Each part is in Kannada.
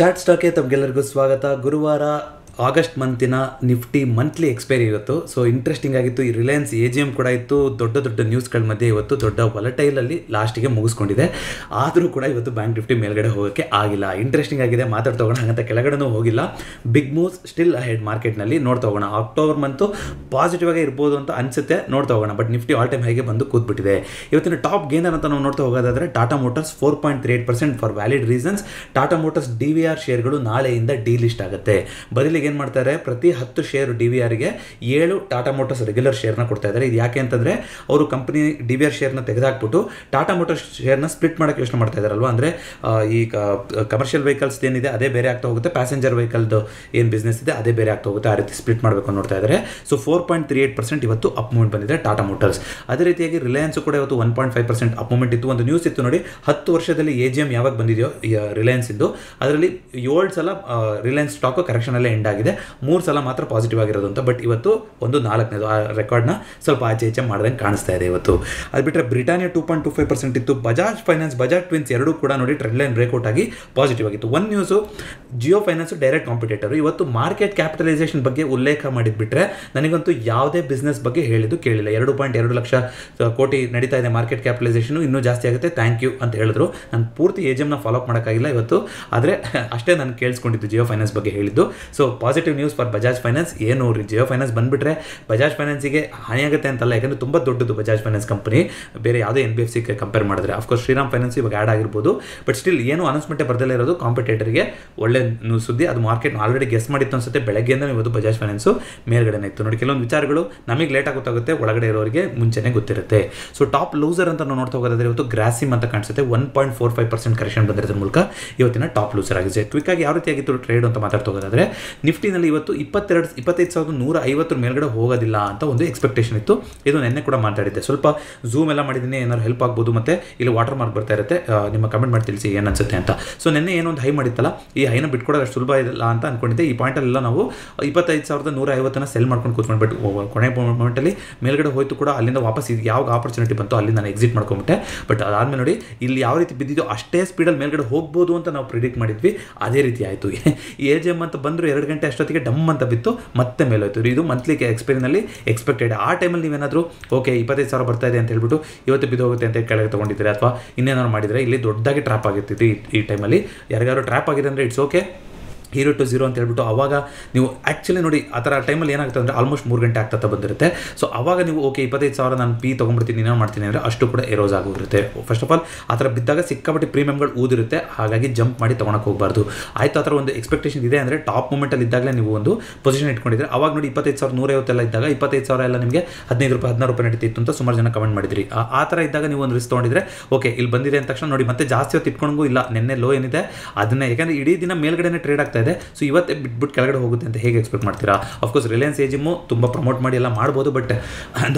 ಚಾಟ್ ಸ್ಟಾಕ್ಗೆ ತಮಗೆಲ್ಲರಿಗೂ ಸ್ವಾಗತ ಗುರುವಾರ ಆಗಸ್ಟ್ ಮಂತಿನ ನಿಫ್ಟಿ ಮಂತ್ಲಿ ಎಕ್ಸ್ಪೈರಿ ಇರುತ್ತೋ ಸೊ ಇಂಟ್ರೆಸ್ಟಿಂಗ್ ಆಗಿತ್ತು ಈ ರಿಲಯನ್ಸ್ ಎ ಜಿ ಎಮ್ ಕೂಡ ಇತ್ತು ದೊಡ್ಡ ದೊಡ್ಡ ನ್ಯೂಸ್ಗಳ ಮಧ್ಯೆ ಇವತ್ತು ದೊಡ್ಡ ವಲಟೈಲಲ್ಲಿ ಲಾಸ್ಟಿಗೆ ಮುಗಿಸ್ಕೊಂಡಿದೆ ಆದರೂ ಕೂಡ ಇವತ್ತು ಬ್ಯಾಂಕ್ ನಿಫ್ಟಿ ಮೇಲ್ಗಡೆ ಹೋಗೋಕ್ಕೆ ಆಗಿಲ್ಲ ಇಂಟ್ರೆಸ್ಟಿಂಗ್ ಆಗಿದೆ ಮಾತಾಡ್ತಾ ಹಾಗಂತ ಕೆಳಗಡೆನೂ ಹೋಗಿಲ್ಲ ಬಿಗ್ ಮೂವ್ಸ್ ಸ್ಟಿಲ್ ಹೆಡ್ ಮಾರ್ಕೆಟ್ನಲ್ಲಿ ನೋಡ್ತಾ ಹೋಗೋಣ ಅಕ್ಟೋಬರ್ ಮಂತು ಪಾಸಿಟಿವ್ ಆಗಿ ಇರ್ಬೋದು ಅಂತ ಅನಿಸುತ್ತೆ ನೋಡ್ತಾ ಹೋಗೋಣ ಬಟ್ ನಿಫ್ಟಿ ಆಲ್ ಟೈಮ್ ಹೈಗೆ ಬಂದು ಕೂತ್ಬಿಟ್ಟಿದೆ ಇವತ್ತಿನ ಟಾಪ್ ಗೇನರ್ ಅಂತ ನಾವು ನೋಡ್ತಾ ಹೋಗೋದಾದರೆ Tata Motors four point three eight percent for valid reasons Tata Motors D V R ಶೇರ್ಗಳು ನಾಳೆಯಿಂದ ಡಿ ಲಿಸ್ಟ್ ಆಗುತ್ತೆ ಬದಲಿಗೆ ಏನು ಮಾಡ್ತಾರೆ ಪ್ರತಿ ಹತ್ತು ಶೇರ್ ಡಿ ವಿ ಆರ್ಗೆ ಏಳು ಟಾಟಾ ಮೋಟರ್ಸ್ ರೆಗ್ಯುಲರ್ ಶೇರ್ನ ಕೊಡ್ತಾ ಇದ್ದಾರೆ ಇದು ಯಾಕೆ ಅಂತಂದರೆ ಅವರು ಕಂಪ್ನಿ ಡಿ ವಿ ಆರ್ ಶೇರ್ನ ತೆಗೆದುಹಾಕ್ಬಿಟ್ಟು ಟಾಟಾ ಮೋಟರ್ಸ್ ಶೇರ್ನ ಸ್ಪ್ಲಿಟ್ ಮಾಡೋಕ್ಕೆ ಯೋಚನೆ ಮಾಡ್ತಾ ಇದ್ದಾರಲ್ವ ಅಂದರೆ ಈ ಕಮರ್ಷಿಯಲ್ ವೆಹಿಕಲ್ಸ್ ಏನಿದೆ ಅದೇ ಬೇರೆ ಆಗ್ತಾ ಹೋಗುತ್ತೆ ಪ್ಯಾಸೆಂಜರ್ ವೆಹಿಕಲ್ದು ಏನು ಬಿಸ್ನೆಸ್ ಇದೆ ಅದೇ ಬೇರೆ ಆಗ್ತಾ ಹೋಗುತ್ತೆ ಆ ರೀತಿ ಸ್ಪ್ಲಿಟ್ ಮಾಡಬೇಕು ನೋಡ್ತಾ ಇದ್ದಾರೆ so four point three eight percent ಇವತ್ತು ಅಪ್ ಮೂವ್ಮೆಂಟ್ ಬಂದಿದೆ ಟಾಟಾ ಮೋಟರ್ಸ್ ಅದೇ ರೀತಿಯಾಗಿ ರಿಲಯನ್ಸ್ ಕೂಡ ಇವತ್ತು one point five percent up movement ಇತ್ತು ಒಂದು ನ್ಯೂಸ್ ಇತ್ತು ನೋಡಿ ಹತ್ತು ವರ್ಷದಲ್ಲಿ ಎ ಜಿ ಎಮ್ ಯಾವಾಗ ಬಂದಿದೆಯೋ ರಿಲಯನ್ಸ್ ಇದ್ದು ಅದರಲ್ಲಿ ಏಳು ಸಲ ರಿಲಯನ್ಸ್ ಸ್ಟಾಕ್ ಕರೆಕ್ಷನಲ್ಲೇ ಎಂಡ್ ಆಗಿದೆ ಮೂರು ಸಲ ಮಾತ್ರ ಪಾಸಿಟಿವ್ ಆಗಿರೋದು ಅಂತ ಬಟ್ ಇವತ್ತು ಒಂದು ನಾಲ್ಕನೇದು ಆ ರೆಕಾರ್ಡ್ನ ಸ್ವಲ್ಪ ಆಚೆ ಈಚೆ ಮಾಡ್ದಂಗೆ ಕಾಣಿಸ್ತಾ ಇದೆ ಇವತ್ತು ಅದು ಬಿಟ್ಟರೆ Britannia two point two five percent ಇತ್ತು ಬಜಾಜ್ ಫೈನಾನ್ಸ್ ಬಜಾಜ್ ಟ್ವಿನ್ಸ್ ಎರಡೂ ಕೂಡ ನೋಡಿ ಟ್ರೆಂಡ್ ಲೈನ್ ಬ್ರೇಕ್ಔಟ್ ಆಗಿ ಪಾಸಿಟಿವ್ ಆಗಿತ್ತು one news Jio finance direct competitor ಇವತ್ತು ಮಾರ್ಕೆಟ್ ಕ್ಯಾಪಿಟಲೈಸೇಷನ್ ಬಗ್ಗೆ ಉಲ್ಲೇಖ ಮಾಡಿದ್ಬಿಟ್ರೆ ನನಗಂತೂ ಯಾವುದೇ ಬಿಸ್ನೆಸ್ ಬಗ್ಗೆ ಹೇಳಿದ್ದು ಕೇಳಿಲ್ಲ ಎರಡು ಪಾಯಿಂಟ್ ಎರಡು ಲಕ್ಷ ಕೋಟಿ ನಡೀತಾ ಇದೆ ಮಾರ್ಕೆಟ್ ಕ್ಯಾಪಿಟಲೈಸೇಷನ್ ಇನ್ನೂ ಜಾಸ್ತಿ ಆಗುತ್ತೆ ಥ್ಯಾಂಕ್ ಯು ಅಂತ ಹೇಳಿದ್ರು ನಾನು ಪೂರ್ತಿ ಎ ಫಾಲೋಅಪ್ ಮಾಡೋಕ್ಕಾಗಿಲ್ಲ ಇವತ್ತು ಆದರೆ ಅಷ್ಟೇ ನಾನು ಕೇಳಿಸ್ಕೊಂಡಿದ್ದು ಜಿಯೋ ಫೈನಾನ್ಸ್ ಬಗ್ಗೆ ಹೇಳಿದ್ದು so positive news for Bajaj finance ಏನು ರೀ ಜಿಯೋ ಫೈನಾನ್ಸ್ ಬಂದುಬಿಟ್ರೆ ಬಜಾಜ್ ಫೈನಾನ್ಸಿಗೆ ಹಾನಿಯಾಗುತ್ತೆ ಅಂತಲ್ಲ ಯಾಕಂದರೆ ತುಂಬ ದೊಡ್ಡದು ಬಜಾಜ್ ಫೈನಾನ್ಸ್ ಕಂಪನಿ ಬೇರೆ ಯಾವುದೇ N B F C compare ಮಾಡಿದ್ರೆ ಅಫ್ಕೋರ್ಸ್ ಶ್ರೀರಾಮ್ ಫೈನಾನ್ಸ್ ಇವಾಗ ಆ್ಯಡ್ ಆಗಿರ್ಬೋದು ಬಟ್ ಸ್ಟಿಲ್ ಏನು ಅನೌನ್ಸ್ಮೆಂಟ್ ಬರ್ದಲ್ಲೇ ಇರೋದು ಕಾಂಪಿಟೇಟರ್ಗೆ ಒಳ್ಳೆ ಸುದ್ದಿ ಅದು ಮಾರ್ಕೆಟ್ ಆಲ್ರೆಡಿ ಗೆಸ್ ಮಾಡಿತ್ತು ಅನ್ಸುತ್ತೆ ಬೆಳಗ್ಗೆಯಿಂದ ಇವತ್ತು ಬಜಾಜ್ ಫೈನಾನ್ಸ್ ಮೇಲ್ಗಡೆನೇ ಇತ್ತು ನೋಡಿ ಕೆಲವೊಂದು ವಿಚಾರಗಳು ನಮಗೆ ಲೇಟ್ ಆಗುತ್ತೆ ಒಳಗಡೆ ಇರೋರಿಗೆ ಮುಂಚೆನೇ ಗೊತ್ತಿರುತ್ತೆ ಸೊ ಟಾಪ್ ಲೂಸರ್ ಅಂತ ನಾವು ನೋಡ್ತಾ ಹೋಗೋದಾದ್ರೆ ಇವತ್ತು ಗ್ರಾಸಿಮ್ ಅಂತ ಕಾಣಿಸುತ್ತೆ one point four five percent correction ಬಂದಿರೋದ್ರ ಮೂಲಕ ಇವತ್ತಿನ ಟಾಪ್ ಲೂಸರ್ ಆಗಿದೆ ಆಗಿ ಯಾವ ರೀತಿಯಾಗಿತ್ತು ಟ್ರೇಡ್ ಅಂತ ಮಾತಾಡ್ತಾ ಹೋಗೋದಾದ್ರೆ ನಿಫ್ಟಿನಲ್ಲಿ ಇವತ್ತು ಇಪ್ಪತ್ತೆರಡು ಇಪ್ಪತ್ತೈದು ಸಾವಿರದ ನೂರ ಐವತ್ತರ ಮೇಲ್ಗಡೆ ಹೋಗೋದಿಲ್ಲ ಅಂತ ಒಂದು ಎಕ್ಸ್ಪೆಕ್ಟೇಷನ್ ಇತ್ತು ಇದು ನೆನ್ನೆ ಕೂಡ ಮಾತಾಡಿದ್ದೆ ಸ್ವಲ್ಪ ಝೂಮ್ ಎಲ್ಲ ಮಾಡಿದ್ದೀನಿ ಏನಾದ್ರು ಹೆಲ್ಪ್ ಆಗ್ಬೋದು ಮತ್ತೆ ಇಲ್ಲಿ ವಾಟರ್ ಮಾರ್ಕ್ ಬರ್ತಾ ಇರುತ್ತೆ ನಿಮ್ಮ ಕಮೆಂಟ್ ಮಾಡಿ ತಿಳಿಸಿ ಏನು ಅನ್ಸುತ್ತೆ ಅಂತ ಸೊ ನೆನ್ನೆ ಏನೋ ಒಂದು ಹೈ ಮಾಡಿತ್ತಲ್ಲ ಈ ಹೈನ ಬಿಟ್ಕೊಡೋದು ಅಷ್ಟು ಸುಲಭ ಇಲ್ಲ ಅಂತ ಅಂದ್ಕೊಂಡಿದ್ದೆ ಈ ಪಾಯಿಂಟಲ್ಲೆಲ್ಲ ನಾವು ಇಪ್ಪತ್ತೈದು ಸಾವಿರದ ನೂರ ಐವತ್ತನ್ನು ಸೆಲ್ ಮಾಡ್ಕೊಂಡು ಕೂತ್ಕೊಂಡು ಬಟ್ ಕೊನೆ ಮೊಮೆಂಟಲ್ಲಿ ಮೇಲ್ಗಡೆ ಹೋಯ್ತು ಕೂಡ ಅಲ್ಲಿಂದ ವಾಪಸ್ ಇದು ಯಾವಾಗ ಆಪರ್ಚುನಿಟಿ ಬಂತು ಅಲ್ಲಿ ನಾನು ಎಕ್ಸಿಟ್ ಮಾಡ್ಕೊಂಬಿಟ್ಟೆ ಬಟ್ ಅದಾದಮೇಲೆ ನೋಡಿ ಇಲ್ಲಿ ಯಾವ ರೀತಿ ಬಿದ್ದಿದ್ದು ಅಷ್ಟೇ ಸ್ಪೀಡಲ್ಲಿ ಮೇಲ್ಗಡೆ ಹೋಗ್ಬೋದು ಅಂತ ನಾವು ಪ್ರಿಡಿಕ್ಟ್ ಮಾಡಿದ್ವಿ ಅದೇ ರೀತಿ ಆಯಿತು ಎ ಜಿ ಎಮ್ ಅಂತ ಬಂದರು ಎರಡು ಗಂಟೆ ಗಂಟೆ ಅಷ್ಟೊತ್ತಿಗೆ ಡಮ್ ಅಂತ ಬಿತ್ತು ಮತ್ತೆ ಮೇಲೋಯ್ತು ಇದು ಮಂತ್ಲಿ ಎಕ್ಸ್ಪೈರಿನಲ್ಲಿ ಎಕ್ಸ್ಪೆಕ್ಟೆಡ್ ಆ ಟೈಮಲ್ಲಿ ನೀವೇನಾದರೂ ಓಕೆ ಇಪ್ಪತ್ತೈದು ಸಾವಿರ ಬರ್ತಾ ಇದೆ ಅಂತ ಹೇಳ್ಬಿಟ್ಟು ಇವತ್ತು ಬಿದ್ದೋಗುತ್ತೆ ಅಂತ ಕೆಳಗೆ ತೊಗೊಂಡಿದ್ದೀರಾ ಅಥವಾ ಇನ್ನೇನಾದ್ರು ಮಾಡಿದರೆ ಇಲ್ಲಿ ದೊಡ್ಡದಾಗಿ ಟ್ರ್ಯಾಪ್ ಆಗುತ್ತಿದ್ದು ಈ ಟೈಮಲ್ಲಿ ಯಾರಿಗಾದ್ರು ಟ್ರ್ಯಾಪ್ ಆಗಿದೆ ಅಂದರೆ it's okay hero to zero ಅಂತ ಹೇಳ್ಬಿಟ್ಟು ಆವಾಗ ನೀವು ಆ್ಯಕ್ಚುಲಿ ನೋಡಿ ಆ ಥರ ಟೈಮಲ್ಲಿ ಏನಾಗುತ್ತೆ ಅಂದರೆ ಆಲ್ಮೋಸ್ಟ್ ಮೂರು ಗಂಟೆ ಆಗ್ತಾ ಬಂದಿರುತ್ತೆ ಸೊ ಆವಾಗ ನೀವು ಓಕೆ ಇಪ್ಪತ್ತೈದು ಸಾವಿರ ನಾನು ಪಿ ತೊಗೊಂಡ್ಬಿಡ್ತೀನಿ ಏನೋ ಮಾಡ್ತೀನಿ ಅಂದರೆ ಅಷ್ಟು ಕೂಡ ಎರೋಸ್ ಆಗೋಗಿರುತ್ತೆ ಫಸ್ಟ್ ಆಫ್ ಆಲ್ ಆ ಥರ ಬಿದ್ದಾಗ ಸಿಕ್ಕಾಪಟ್ಟೆ ಪ್ರೀಮಿಯಮ್ಗಳು ಊದಿರುತ್ತೆ ಹಾಗಾಗಿ ಜಂಪ್ ಮಾಡಿ ತೊಗೊಳಕ್ಕೆ ಹೋಗಬಾರ್ದು ಆಯಿತು ಆ ಥರ ಒಂದು ಎಕ್ಸ್ಪೆಕ್ಟೇಷನ್ ಇದೆ ಅಂದರೆ ಟಾಪ್ ಮೂಮೆಂಟಲ್ಲಿ ಇದ್ದಾಗಲೇ ನೀವು ಒಂದು ಪೊಸಿಷನ್ ಇಟ್ಕೊಂಡಿದ್ರೆ ಅವಾಗ ನೋಡಿ ಇಪ್ಪತ್ತೈದು ಸಾವಿರ ಐವತ್ತೆಲ್ಲ ಇದ್ದಾಗ ಇಪ್ಪತ್ತೈದು ಸಾವಿರ ಎಲ್ಲ ನಿಮಗೆ ಹದಿನೈದು ರೂಪಾಯಿ ಹದಿನಾರು ರೂಪಾಯಿ ನಡೀತಿತ್ತು ಅಂತ ಸುಮಾರು ಜನ ಕಮೆಂಟ್ ಮಾಡಿದ್ರಿ ಆ ಥರ ಇದ್ದಾಗ ನೀವು ಒಂದು ರಿಸ್ಕ್ ತೊಗೊಂಡಿದ್ರೆ ಓಕೆ ಇಲ್ಲಿ ಬಂದಿದೆ ಅಂದ ತಕ್ಷಣ ನೋಡಿ ಮತ್ತೆ ಜಾಸ್ತಿ ಹೊತ್ತು ಇಟ್ಕೊಂಡು ಇಲ್ಲ ನಿನ್ನೆ ಲೋ ಏನಿದೆ ಅದನ್ನೇ ಯಾಕಂದರೆ ಇಡೀ ದಿನ ಮೇಲ್ಗಡೆನೇ ಟ್ರೇಡ್ ಆಗ್ತಾ ಇದೆ ಸೊ ಇವತ್ತೇ ಬಿಟ್ಬಿಟ್ಟು ಕೆಳಗಡೆ ಹೋಗುತ್ತೆ ಅಂತ ಹೇಗೆ ಎಕ್ಸ್ಪೆಕ್ಟ್ ಮಾಡ್ತೀರಾ ಅಫ್ಕೋರ್ಸ್ ರಿಲಯನ್ಸ್ ಏಜಿಮು ತುಂಬ ಪ್ರಮೋಟ್ ಮಾಡಿ ಎಲ್ಲ ಮಾಡ್ಬೋದು but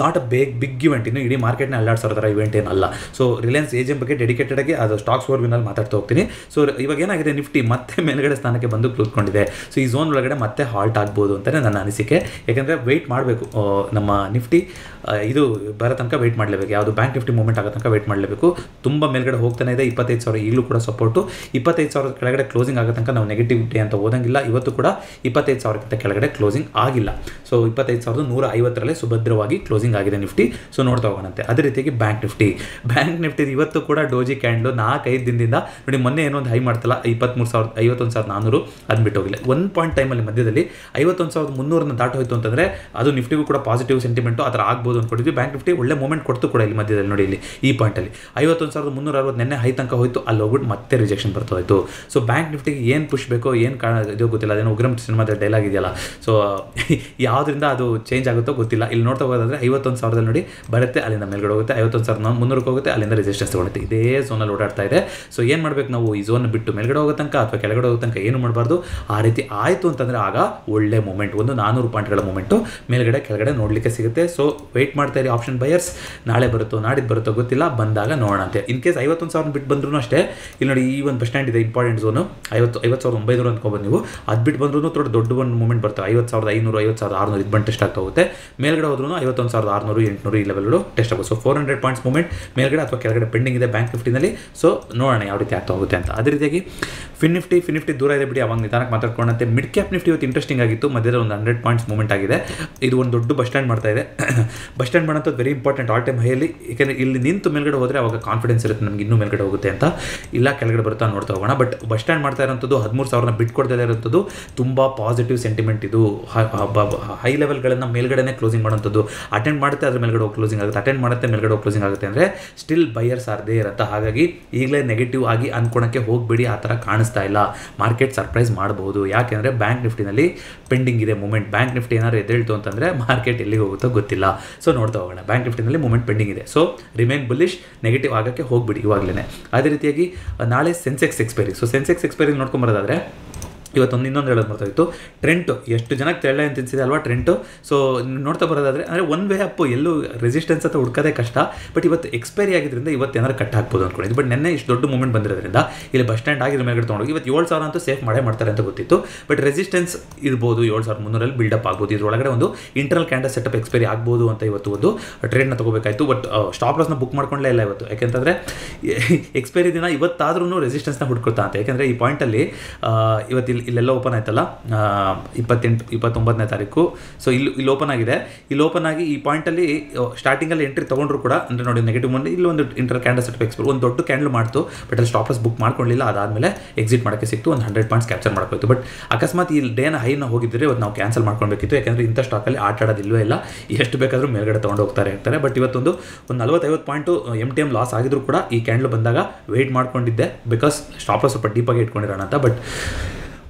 not a big big event ಇನ್ನು ಇಡೀ ಮಾರ್ಕೆಟ್ನ ಅಲ್ಲಾಡ್ಸೋ ಥರ ಇವೆಂಟ್ ಏನಲ್ಲ ಸೊ ರಿಲಯನ್ಸ್ ಏಜಿಮ್ ಬಗ್ಗೆ ಡೆಡಿಕೇಟೆಡ್ ಆಗಿ ಅದು ಸ್ಟಾಕ್ಸ್ ವಿನಲ್ಲಿ ಮಾತಾಡ್ತಾ ಹೋಗ್ತೀನಿ ಸೊ ಇವಾಗ ಏನಾಗಿದೆ ನಿಫ್ಟಿ ಮತ್ತೆ ಮೇಲ್ಗಡೆ ಸ್ಥಾನಕ್ಕೆ ಬಂದು ಕೂತ್ಕೊಂಡಿದೆ ಸೊ ಈ ಝೋನ್ ಒಳಗಡೆ ಮತ್ತೆ ಹಾಲ್ಟ್ ಆಗ್ಬೋದು ಅಂತಲೇ ನನ್ನ ಅನಿಸಿಕೆ ಯಾಕೆಂದರೆ ವೆಯ್ಟ್ ಮಾಡಬೇಕು ನಮ್ಮ ನಿಫ್ಟಿ ಇದು ಬರೋ ತನಕ ವೆಯ್ಟ್ ಮಾಡಲೇಬೇಕು ಯಾವುದು ಬ್ಯಾಂಕ್ ನಿಫ್ಟಿ ಮೂವ್ಮೆಂಟ್ ಆಗೋ ತನಕ ವೆಯ್ಟ್ ಮಾಡಲೇಬೇಕು ತುಂಬ ಮೇಲ್ಗಡೆ ಹೋಗ್ತಾನೆ ಇದೆ ಇಪ್ಪತ್ತೈದು ಸಾವಿರ ಈಗಲೂ ಕೂಡ ಸಪೋರ್ಟು ಇಪ್ಪತ್ತೈದು ಸಾವಿರದ ಕೆಳಗಡೆ ಕ್ಲೋಸಿಂಗ್ ಆಗೋ ತನಕ ನಾವು ನೆಗೆಟಿವ್ ಡೇ ಅಂತ ಓದಂಗಿಲ್ಲ ಇವತ್ತು ಕೂಡ ಇಪ್ಪತ್ತೈದು ಸಾವಿರಕ್ಕಿಂತ ಕೆಳಗಡೆ ಕ್ಲೋಸಿಂಗ್ ಆಗಿಲ್ಲ ಸೊ ಇಪ್ಪತ್ತೈದು ಸಾವಿರದ ನೂರ ಐವತ್ತರಲ್ಲೇ ಸುಭದ್ರವಾಗಿ ಕ್ಲೋಸಿಂಗ್ ಆಗಿದೆ ನಿಫ್ಟಿ ಸೊ ನೋಡ್ತಾ ಹೋಗೋಣಂತೆ ಅದೇ ರೀತಿಯಾಗಿ ಬ್ಯಾಂಕ್ ನಿಫ್ಟಿ ಬ್ಯಾಂಕ್ ನಿಫ್ಟಿ ಇವತ್ತು ಕೂಡ ಡೋಜಿ ಕ್ಯಾಂಡ್ಲು ನಾಲ್ಕೈದು ದಿನದಿಂದ ನೋಡಿ ಮೊನ್ನೆ ಏನೊಂದು ಹೈ ಮಾಡ್ತಲ್ಲ ಇಪ್ಪತ್ತ್ಮೂರು ಸಾವಿರದ ಐವತ್ತೊಂದು ಸಾವಿರದ ನಾನೂರು ಅದು ಬಿಟ್ಟೋಗಿಲ್ಲ ಒಂದು ಪಾಯಿಂಟ್ ಟೈಮಲ್ಲಿ ಮಧ್ಯದಲ್ಲಿ ಐವತ್ತೊಂದು ಸಾವಿರದ ಮುನ್ನೂರನ್ನ ದಾಟೋಯ್ತು ಅಂತಂದರೆ ಅದು ನಿಫ್ಟಿಗೂ ಕೂಡ ಪಾಸಿಟಿವ್ ಸೆಂಟಿಮೆಂಟು ಆ ಥರ ಆಗ್ಬೋದು ಆಗ್ಬೋದು ಅಂದ್ಕೊಂಡಿದ್ವಿ ಬ್ಯಾಂಕ್ ನಿಫ್ಟಿ ಒಳ್ಳೆ ಮೂಮೆಂಟ್ ಕೊಡ್ತು ಕೂಡ ಇಲ್ಲಿ ಮಧ್ಯದಲ್ಲಿ ನೋಡಿ ಇಲ್ಲಿ ಈ ಪಾಯಿಂಟಲ್ಲಿ ಐವತ್ತೊಂದು ಸಾವಿರದ ಮುನ್ನೂರ ಅರವತ್ತು ನೆನ್ನೆ ಹೈ ತನಕ ಹೋಯಿತು ಅಲ್ಲಿ ಹೋಗ್ಬಿಟ್ಟು ಮತ್ತೆ ರಿಜೆಕ್ಷನ್ ಬರ್ತಾ ಹೋಯಿತು ಸೊ ಬ್ಯಾಂಕ್ ನಿಫ್ಟಿಗೆ ಏನು ಪುಷ್ ಬೇಕೋ ಏನು ಕಾರಣ ಇದೆಯೋ ಗೊತ್ತಿಲ್ಲ ಅದೇನೋ ಉಗ್ರಂ ಸಿನಿಮಾದ ಡೈಲಾಗ್ ಇದೆಯಲ್ಲ ಸೊ ಯಾವುದರಿಂದ ಅದು ಚೇಂಜ್ ಆಗುತ್ತೋ ಗೊತ್ತಿಲ್ಲ ಇಲ್ಲಿ ನೋಡ್ತಾ ಹೋಗೋದಾದ್ರೆ ಐವತ್ತೊಂದು ಸಾವಿರದಲ್ಲಿ ನೋಡಿ ಬರುತ್ತೆ ಅಲ್ಲಿಂದ ಮೇಲ್ಗಡೆ ಹೋಗುತ್ತೆ ಐವತ್ತೊಂದು ಸಾವಿರದ ಮುನ್ನೂರಕ್ಕೆ ಹೋಗುತ್ತೆ ಅಲ್ಲಿಂದ ರಿಜಿಸ್ಟೆನ್ಸ್ ತೊಗೊಳುತ್ತೆ ಇದೇ ಝೋನಲ್ಲಿ ಓಡಾಡ್ತಾ ಇದೆ ಸೊ ಏನು ಮಾಡಬೇಕು ನಾವು ಈ ಝೋನ್ ಬಿಟ್ಟು ಮೇಲ್ಗಡೆ ಹೋಗೋ ತನಕ ಅಥವಾ ಕೆಳಗಡೆ ಹೋಗೋ ತನಕ ಏನು ಮಾಡಬಾರ್ದು ಆ ರೀತಿ ಆಯಿತು ಅಂತಂದರೆ ಆಗ ಒಳ್ಳೆ ಮೂಮೆಂಟ್ ಒಂದು ನಾನ್ನೂರು ಪಾಯಿಂಟ್ಗಳ ಮೂಮೆಂಟು ಮೇಲ್ಗಡೆ ಕೆಳಗಡೆ ನೋಡಲಿಕ್ಕೆ ಸಿಗುತ್ತೆ ಸೊ ವೆಯ್ಟ್ ವೆಯ್ಟ್ ಮಾಡ್ತಾ ಇರಿ ಆಪ್ಷನ್ ಬಯರ್ಸ್ ನಾಳೆ ಬರುತ್ತೋ ನಾಡಿದ್ದು ಬರುತ್ತೋ ಗೊತ್ತಿಲ್ಲ ಬಂದಾಗ ನೋಡೋಣ ಅಂತ ಇನ್ ಕೇಸ್ ಐವತ್ತೊಂದು ಸಾವಿರ ಬಿಟ್ಟು ಬಂದ್ರೂ ಅಷ್ಟೇ ಇಲ್ಲಿ ನೋಡಿ ಈ ಒಂದು ಬಸ್ ಸ್ಟ್ಯಾಂಡ್ ಇದೆ ಇಂಪಾರ್ಟೆಂಟ್ ಝೋನು ಐವತ್ತು ಐವತ್ತು ಸಾವಿರದ ಒಂಬೈನೂರು ಅಂದ್ಕೊಬೋದು ನೀವು ಅದು ಬಿಟ್ಟು ಬಂದ್ರೂ ತೋಟ ದೊಡ್ಡ ಒಂದು ಮೂಮೆಂಟ್ ಬರ್ತವೆ ಐವತ್ತು ಸಾವಿರದ ಐನೂರು ಐವತ್ತು ಸಾವಿರದ ಆರುನೂರು ಇದು ಟೆಸ್ಟ್ ಆಗ್ತಾ ಹೋಗುತ್ತೆ ಮೇಲ್ಗಡೆ ಹೋದ್ರೂ ಐವತ್ತೊಂದು ಸಾವಿರದ ಆರುನೂರು ಎಂಟುನೂರು ಈ ಲೆವೆಲ್ಗಳು ಟೆಸ್ಟ್ ಆಗುತ್ತೆ so four hundred points moment ಮೇಲ್ಗಡೆ ಅಥವಾ ಕೆಳಗಡೆ ಪೆಂಡಿಂಗ್ ಇದೆ ಬ್ಯಾಂಕ್ ಫಿಫ್ಟಿನಲ್ಲಿ ಸೊ ನೋಡೋಣ ಯಾವ ರೀತಿ ಆಗ್ತಾ ಹೋಗುತ್ತೆ ಅಂತ ಅದೇ ರೀತಿಯಾಗಿ ಫಿನ್ ನಿಫ್ಟಿ ಫಿನ್ ನಿಫ್ಟಿ ದೂರ ಇದೆ ಬಿಡಿ ಅವಾಗ ನಿಧಾನಕ್ಕೆ ಮಾತಾಡ್ಕೊಂಡಂತೆ ಮಿಡ್ ಕ್ಯಾಪ್ ನಿಫ್ಟಿ ಇವತ್ತು ಇಂಟ್ರೆಸ್ಟಿಂಗ್ ಆಗಿತ್ತು ಮಧ್ಯದಲ್ಲಿ ಒಂದು ಹಂಡ್ರೆಡ್ ಪಾಯಿಂಟ್ಸ್ ಮೂಮೆಂಟ್ ಆಗಿದೆ ಇದು ಒಂದು ದೊಡ್ಡ ಬಸ್ ಸ್ಟ್ಯಾಂಡ್ ಮಾಡ್ತಾ ಇದೆ ಬಸ್ ಸ್ಟ್ಯಾಂಡ್ ಮಾಡೋಂಥದ್ದು ವೆರಿ ಇಂಪಾರ್ಟೆಂಟ್ ಆಲ್ ಟೈಮ್ ಹೈಯಲ್ಲಿ ಏಕೆಂದರೆ ಇಲ್ಲಿ ನಿಂತು ಮೇಲ್ಗಡೆ ಹೋದರೆ ಅವಾಗ ಕಾನ್ಫಿಡೆನ್ಸ್ ಇರುತ್ತೆ ನಮಗೆ ಇನ್ನೂ ಮೇಲ್ಗಡೆ ಹೋಗುತ್ತೆ ಅಂತ ಇಲ್ಲ ಕೆಳಗಡೆ ಬರ್ತಾ ನೋಡ್ತಾ ಹೋಗೋಣ ಬಟ್ ಬಸ್ ಸ್ಟ್ಯಾಂಡ್ ಮಾಡ್ತಾ ಇರೋಂಥದ್ದು ಹದಿಮೂರು ಸಾವಿರನ ಬಿಟ್ಕೊಡ್ತಾ ಇರೋಂಥದ್ದು ತುಂಬ ಪಾಸಿಟಿವ್ ಸೆಂಟಿಮೆಂಟ್ ಇದು ಹೈ ಲೆವೆಲ್ಗಳನ್ನ ಮೇಲ್ಗಡೆ ಕ್ಲೋಸಿಂಗ್ ಮಾಡೋಂಥದ್ದು ಅಟೆಂಡ್ ಮಾಡುತ್ತೆ ಅದ್ರ ಮೇಲ್ಗಡೆ ಹೋಗಿ ಕ್ಲೋಸಿಂಗ್ ಆಗುತ್ತೆ ಅಟೆಂಡ್ ಮಾಡುತ್ತೆ ಮೇಲ್ಗಡೆ ಹೋಗಿ ಕ್ಲೋಸಿಂಗ್ ಆಗುತ್ತೆ ಅಂದರೆ ಸ್ಟಿಲ್ ಬೈಯರ್ಸ್ ದೇ ಇರುತ್ತೆ ಹಾಗಾಗಿ ಈಗಲೇ ನೆಗೆಟಿವ್ ಆಗಿ ಅನ್ಕೊಳಕ್ಕೆ ಹೋಗಬೇಡಿ ಆ ಥರ ಕಾಣಿಸ್ತಾ ಕಾಣಿಸ್ತಾ ಇಲ್ಲ ಮಾರ್ಕೆಟ್ ಸರ್ಪ್ರೈಸ್ ಮಾಡ್ಬೋದು ಯಾಕೆಂದರೆ ಬ್ಯಾಂಕ್ ನಿಫ್ಟಿನಲ್ಲಿ ಪೆಂಡಿಂಗ್ ಇದೆ ಮೂಮೆಂಟ್ ಬ್ಯಾಂಕ್ ನಿಫ್ಟಿ ಏನಾದ್ರು ಎದ್ದೇಳ್ತು ಅಂತಂದರೆ ಮಾರ್ಕೆಟ್ ಎಲ್ಲಿ ಹೋಗುತ್ತೋ ಗೊತ್ತಿಲ್ಲ ಸೊ ನೋಡ್ತಾ ಹೋಗೋಣ ಬ್ಯಾಂಕ್ ನಿಫ್ಟಿನಲ್ಲಿ ಮೂಮೆಂಟ್ ಪೆಂಡಿಂಗ್ ಇದೆ ಸೊ ರಿಮೈನ್ ಬುಲಿಷ್ ನೆಗೆಟಿವ್ ಆಗೋಕ್ಕೆ ಹೋಗ್ಬಿಡಿ ಇವಾಗಲೇ ಅದೇ ರೀತಿಯಾಗಿ ನಾಳೆ Sensex expiry so Sensex expiry ನೋಡ್ಕೊಂಬರೋದಾದರೆ ಇವತ್ತೊಂದು ಇನ್ನೊಂದು ಹೇಳೋದು ಬರ್ತಾಯಿತ್ತು ಟ್ರೆಂಟು ಎಷ್ಟು ಜನಕ್ಕೆ ತೆರಳೆ ಅಂತ ಅನಿಸಿದೆ ಅಲ್ವಾ ಟ್ರೆಂಟು ಸೊ ನೋಡ್ತಾ ಬರೋದಾದರೆ ಅಂದರೆ ಒನ್ ವೇ ಅಪ್ಪು ಎಲ್ಲೂ ರೆಸಿಸ್ಟೆನ್ಸ್ ಅಂತ ಹುಡ್ಕೋದೇ ಕಷ್ಟ ಬಟ್ ಇವತ್ತು ಎಕ್ಸ್ಪೈರಿ ಆಗಿದ್ದರಿಂದ ಇವತ್ತು ಏನಾದ್ರು ಕಟ್ ಹಾಕ್ಬೋದು ಅಂದ್ಕೊಂಡಿದ್ದು ಬಟ್ ನೆನ್ನೆ ಇಷ್ಟು ದೊಡ್ಡ ಮೂಮೆಂಟ್ ಬಂದಿರೋದ್ರಿಂದ ಇಲ್ಲಿ ಬಸ್ ಸ್ಟ್ಯಾಂಡ್ ಆಗಿರೋ ಮೇಲೆ ತೊಗೊಂಡೋಗಿ ಇವತ್ತು ಏಳು ಸಾವಿರ ಅಂತೂ ಸೇಫ್ ಮಾಡೇ ಮಾಡ್ತಾರೆ ಅಂತ ಗೊತ್ತಿತ್ತು ಬಟ್ ರೆಸಿಸ್ಟೆನ್ಸ್ ಇರ್ಬೋದು ಏಳು ಸಾವಿರದ ಮುನ್ನೂರಲ್ಲಿ ಬಿಲ್ಡಪ್ ಆಗ್ಬೋದು ಇದ್ರೊಳಗಡೆ ಒಂದು ಇಂಟರ್ನಲ್ ಕ್ಯಾಂಡಲ್ ಸೆಟಪ್ ಎಕ್ಸ್ಪೈರಿ ಆಗ್ಬೋದು ಅಂತ ಇವತ್ತು ಒಂದು ಟ್ರೇಡ್ನ ತೊಗೋಬೇಕಾಯ್ತು ಬಟ್ ಸ್ಟಾಪ್ ಲಾಸ್ನ ಬುಕ್ ಮಾಡ್ಕೊಂಡ್ಲೇ ಇಲ್ಲ ಇವತ್ತು ಯಾಕೆಂತಂದರೆ ಎಕ್ಸ್ಪೈರಿ ದಿನ ಇವತ್ತಾದ್ರೂ ರೆಸಿಸ್ಟೆನ್ಸ್ನ ಹುಡ್ಕೊಳ್ತಾ ಅಂತ ಯಾಕೆಂದರೆ ಈ ಪಾಯಿಂಟಲ್ಲಿ ಇವತ್ತಿಲ್ಲಿ ಇಲ್ಲೆಲ್ಲ ಓಪನ್ ಆಯ್ತಲ್ಲ ಇಪ್ಪತ್ತೆಂಟು ಇಪ್ಪತ್ತೊಂಬತ್ತನೇ ತಾರೀಕು ಸೊ ಇಲ್ಲಿ ಇಲ್ಲಿ ಓಪನ್ ಆಗಿದೆ ಇಲ್ಲಿ ಓಪನ್ ಆಗಿ ಈ ಪಾಯಿಂಟಲ್ಲಿ ಸ್ಟಾರ್ಟಿಂಗಲ್ಲಿ ಎಂಟ್ರಿ ತೊಗೊಂಡ್ರು ಕೂಡ ಅಂದರೆ ನೋಡಿ ನೆಗೆಟಿವ್ ಮುಂದೆ ಇಲ್ಲಿ ಒಂದು ಇಂಟರ್ ಕ್ಯಾಂಡಲ್ ಸೆಟ್ ಎಕ್ಸ್ಪೋರ್ಟ್ ಒಂದು ದೊಡ್ಡ ಕ್ಯಾಂಡಲ್ ಮಾಡ್ತು ಬಟ್ ಅಲ್ಲಿ ಸ್ಟಾಪ್ಲಸ್ ಬುಕ್ ಮಾಡ್ಕೊಳ್ಳಿಲ್ಲ ಅದಾದಮೇಲೆ ಎಕ್ಸಿಟ್ ಮಾಡೋಕ್ಕೆ ಸಿಕ್ತು ಒಂದು ಹಂಡ್ರೆಡ್ ಪಾಯಿಂಟ್ಸ್ ಕ್ಯಾಪ್ಚರ್ ಮಾಡ್ಕೋಯ್ತು ಬಟ್ ಅಕಸ್ಮಾತ್ ಈ ಡೇನ ಹೈನ ಹೋಗಿದ್ದರೆ ಇವತ್ತು ನಾವು ಕ್ಯಾನ್ಸಲ್ ಮಾಡ್ಕೊಬೇಕಿತ್ತು ಯಾಕಂದರೆ ಇಂಥ ಸ್ಟಾಕಲ್ಲಿ ಆಟ ಆಡೋದಿಲ್ವೇ ಇಲ್ಲ ಎಷ್ಟು ಬೇಕಾದರೂ ಮೇಲ್ಗಡೆ ತೊಗೊಂಡು ಹೋಗ್ತಾರೆ ಇರ್ತಾರೆ ಬಟ್ ಇವತ್ತೊಂದು ಒಂದು ನಲ್ವತ್ತೈವತ್ತು point M T M loss ಆಗಿದ್ರು ಕೂಡ ಈ ಕ್ಯಾಂಡ್ಲ್ ಬಂದಾಗ ವೆಯ್ಟ್ ಮಾಡ್ಕೊಂಡಿದ್ದೆ ಬಿಕಾಸ್ ಸ್ಟಾಪ್ಲಸ್ ಸ್ವಲ್ಪ ಡೀಪಾಗಿ ಇಟ್ಕೊಂಡಿರೋಣ ಅಂತ ಬಟ್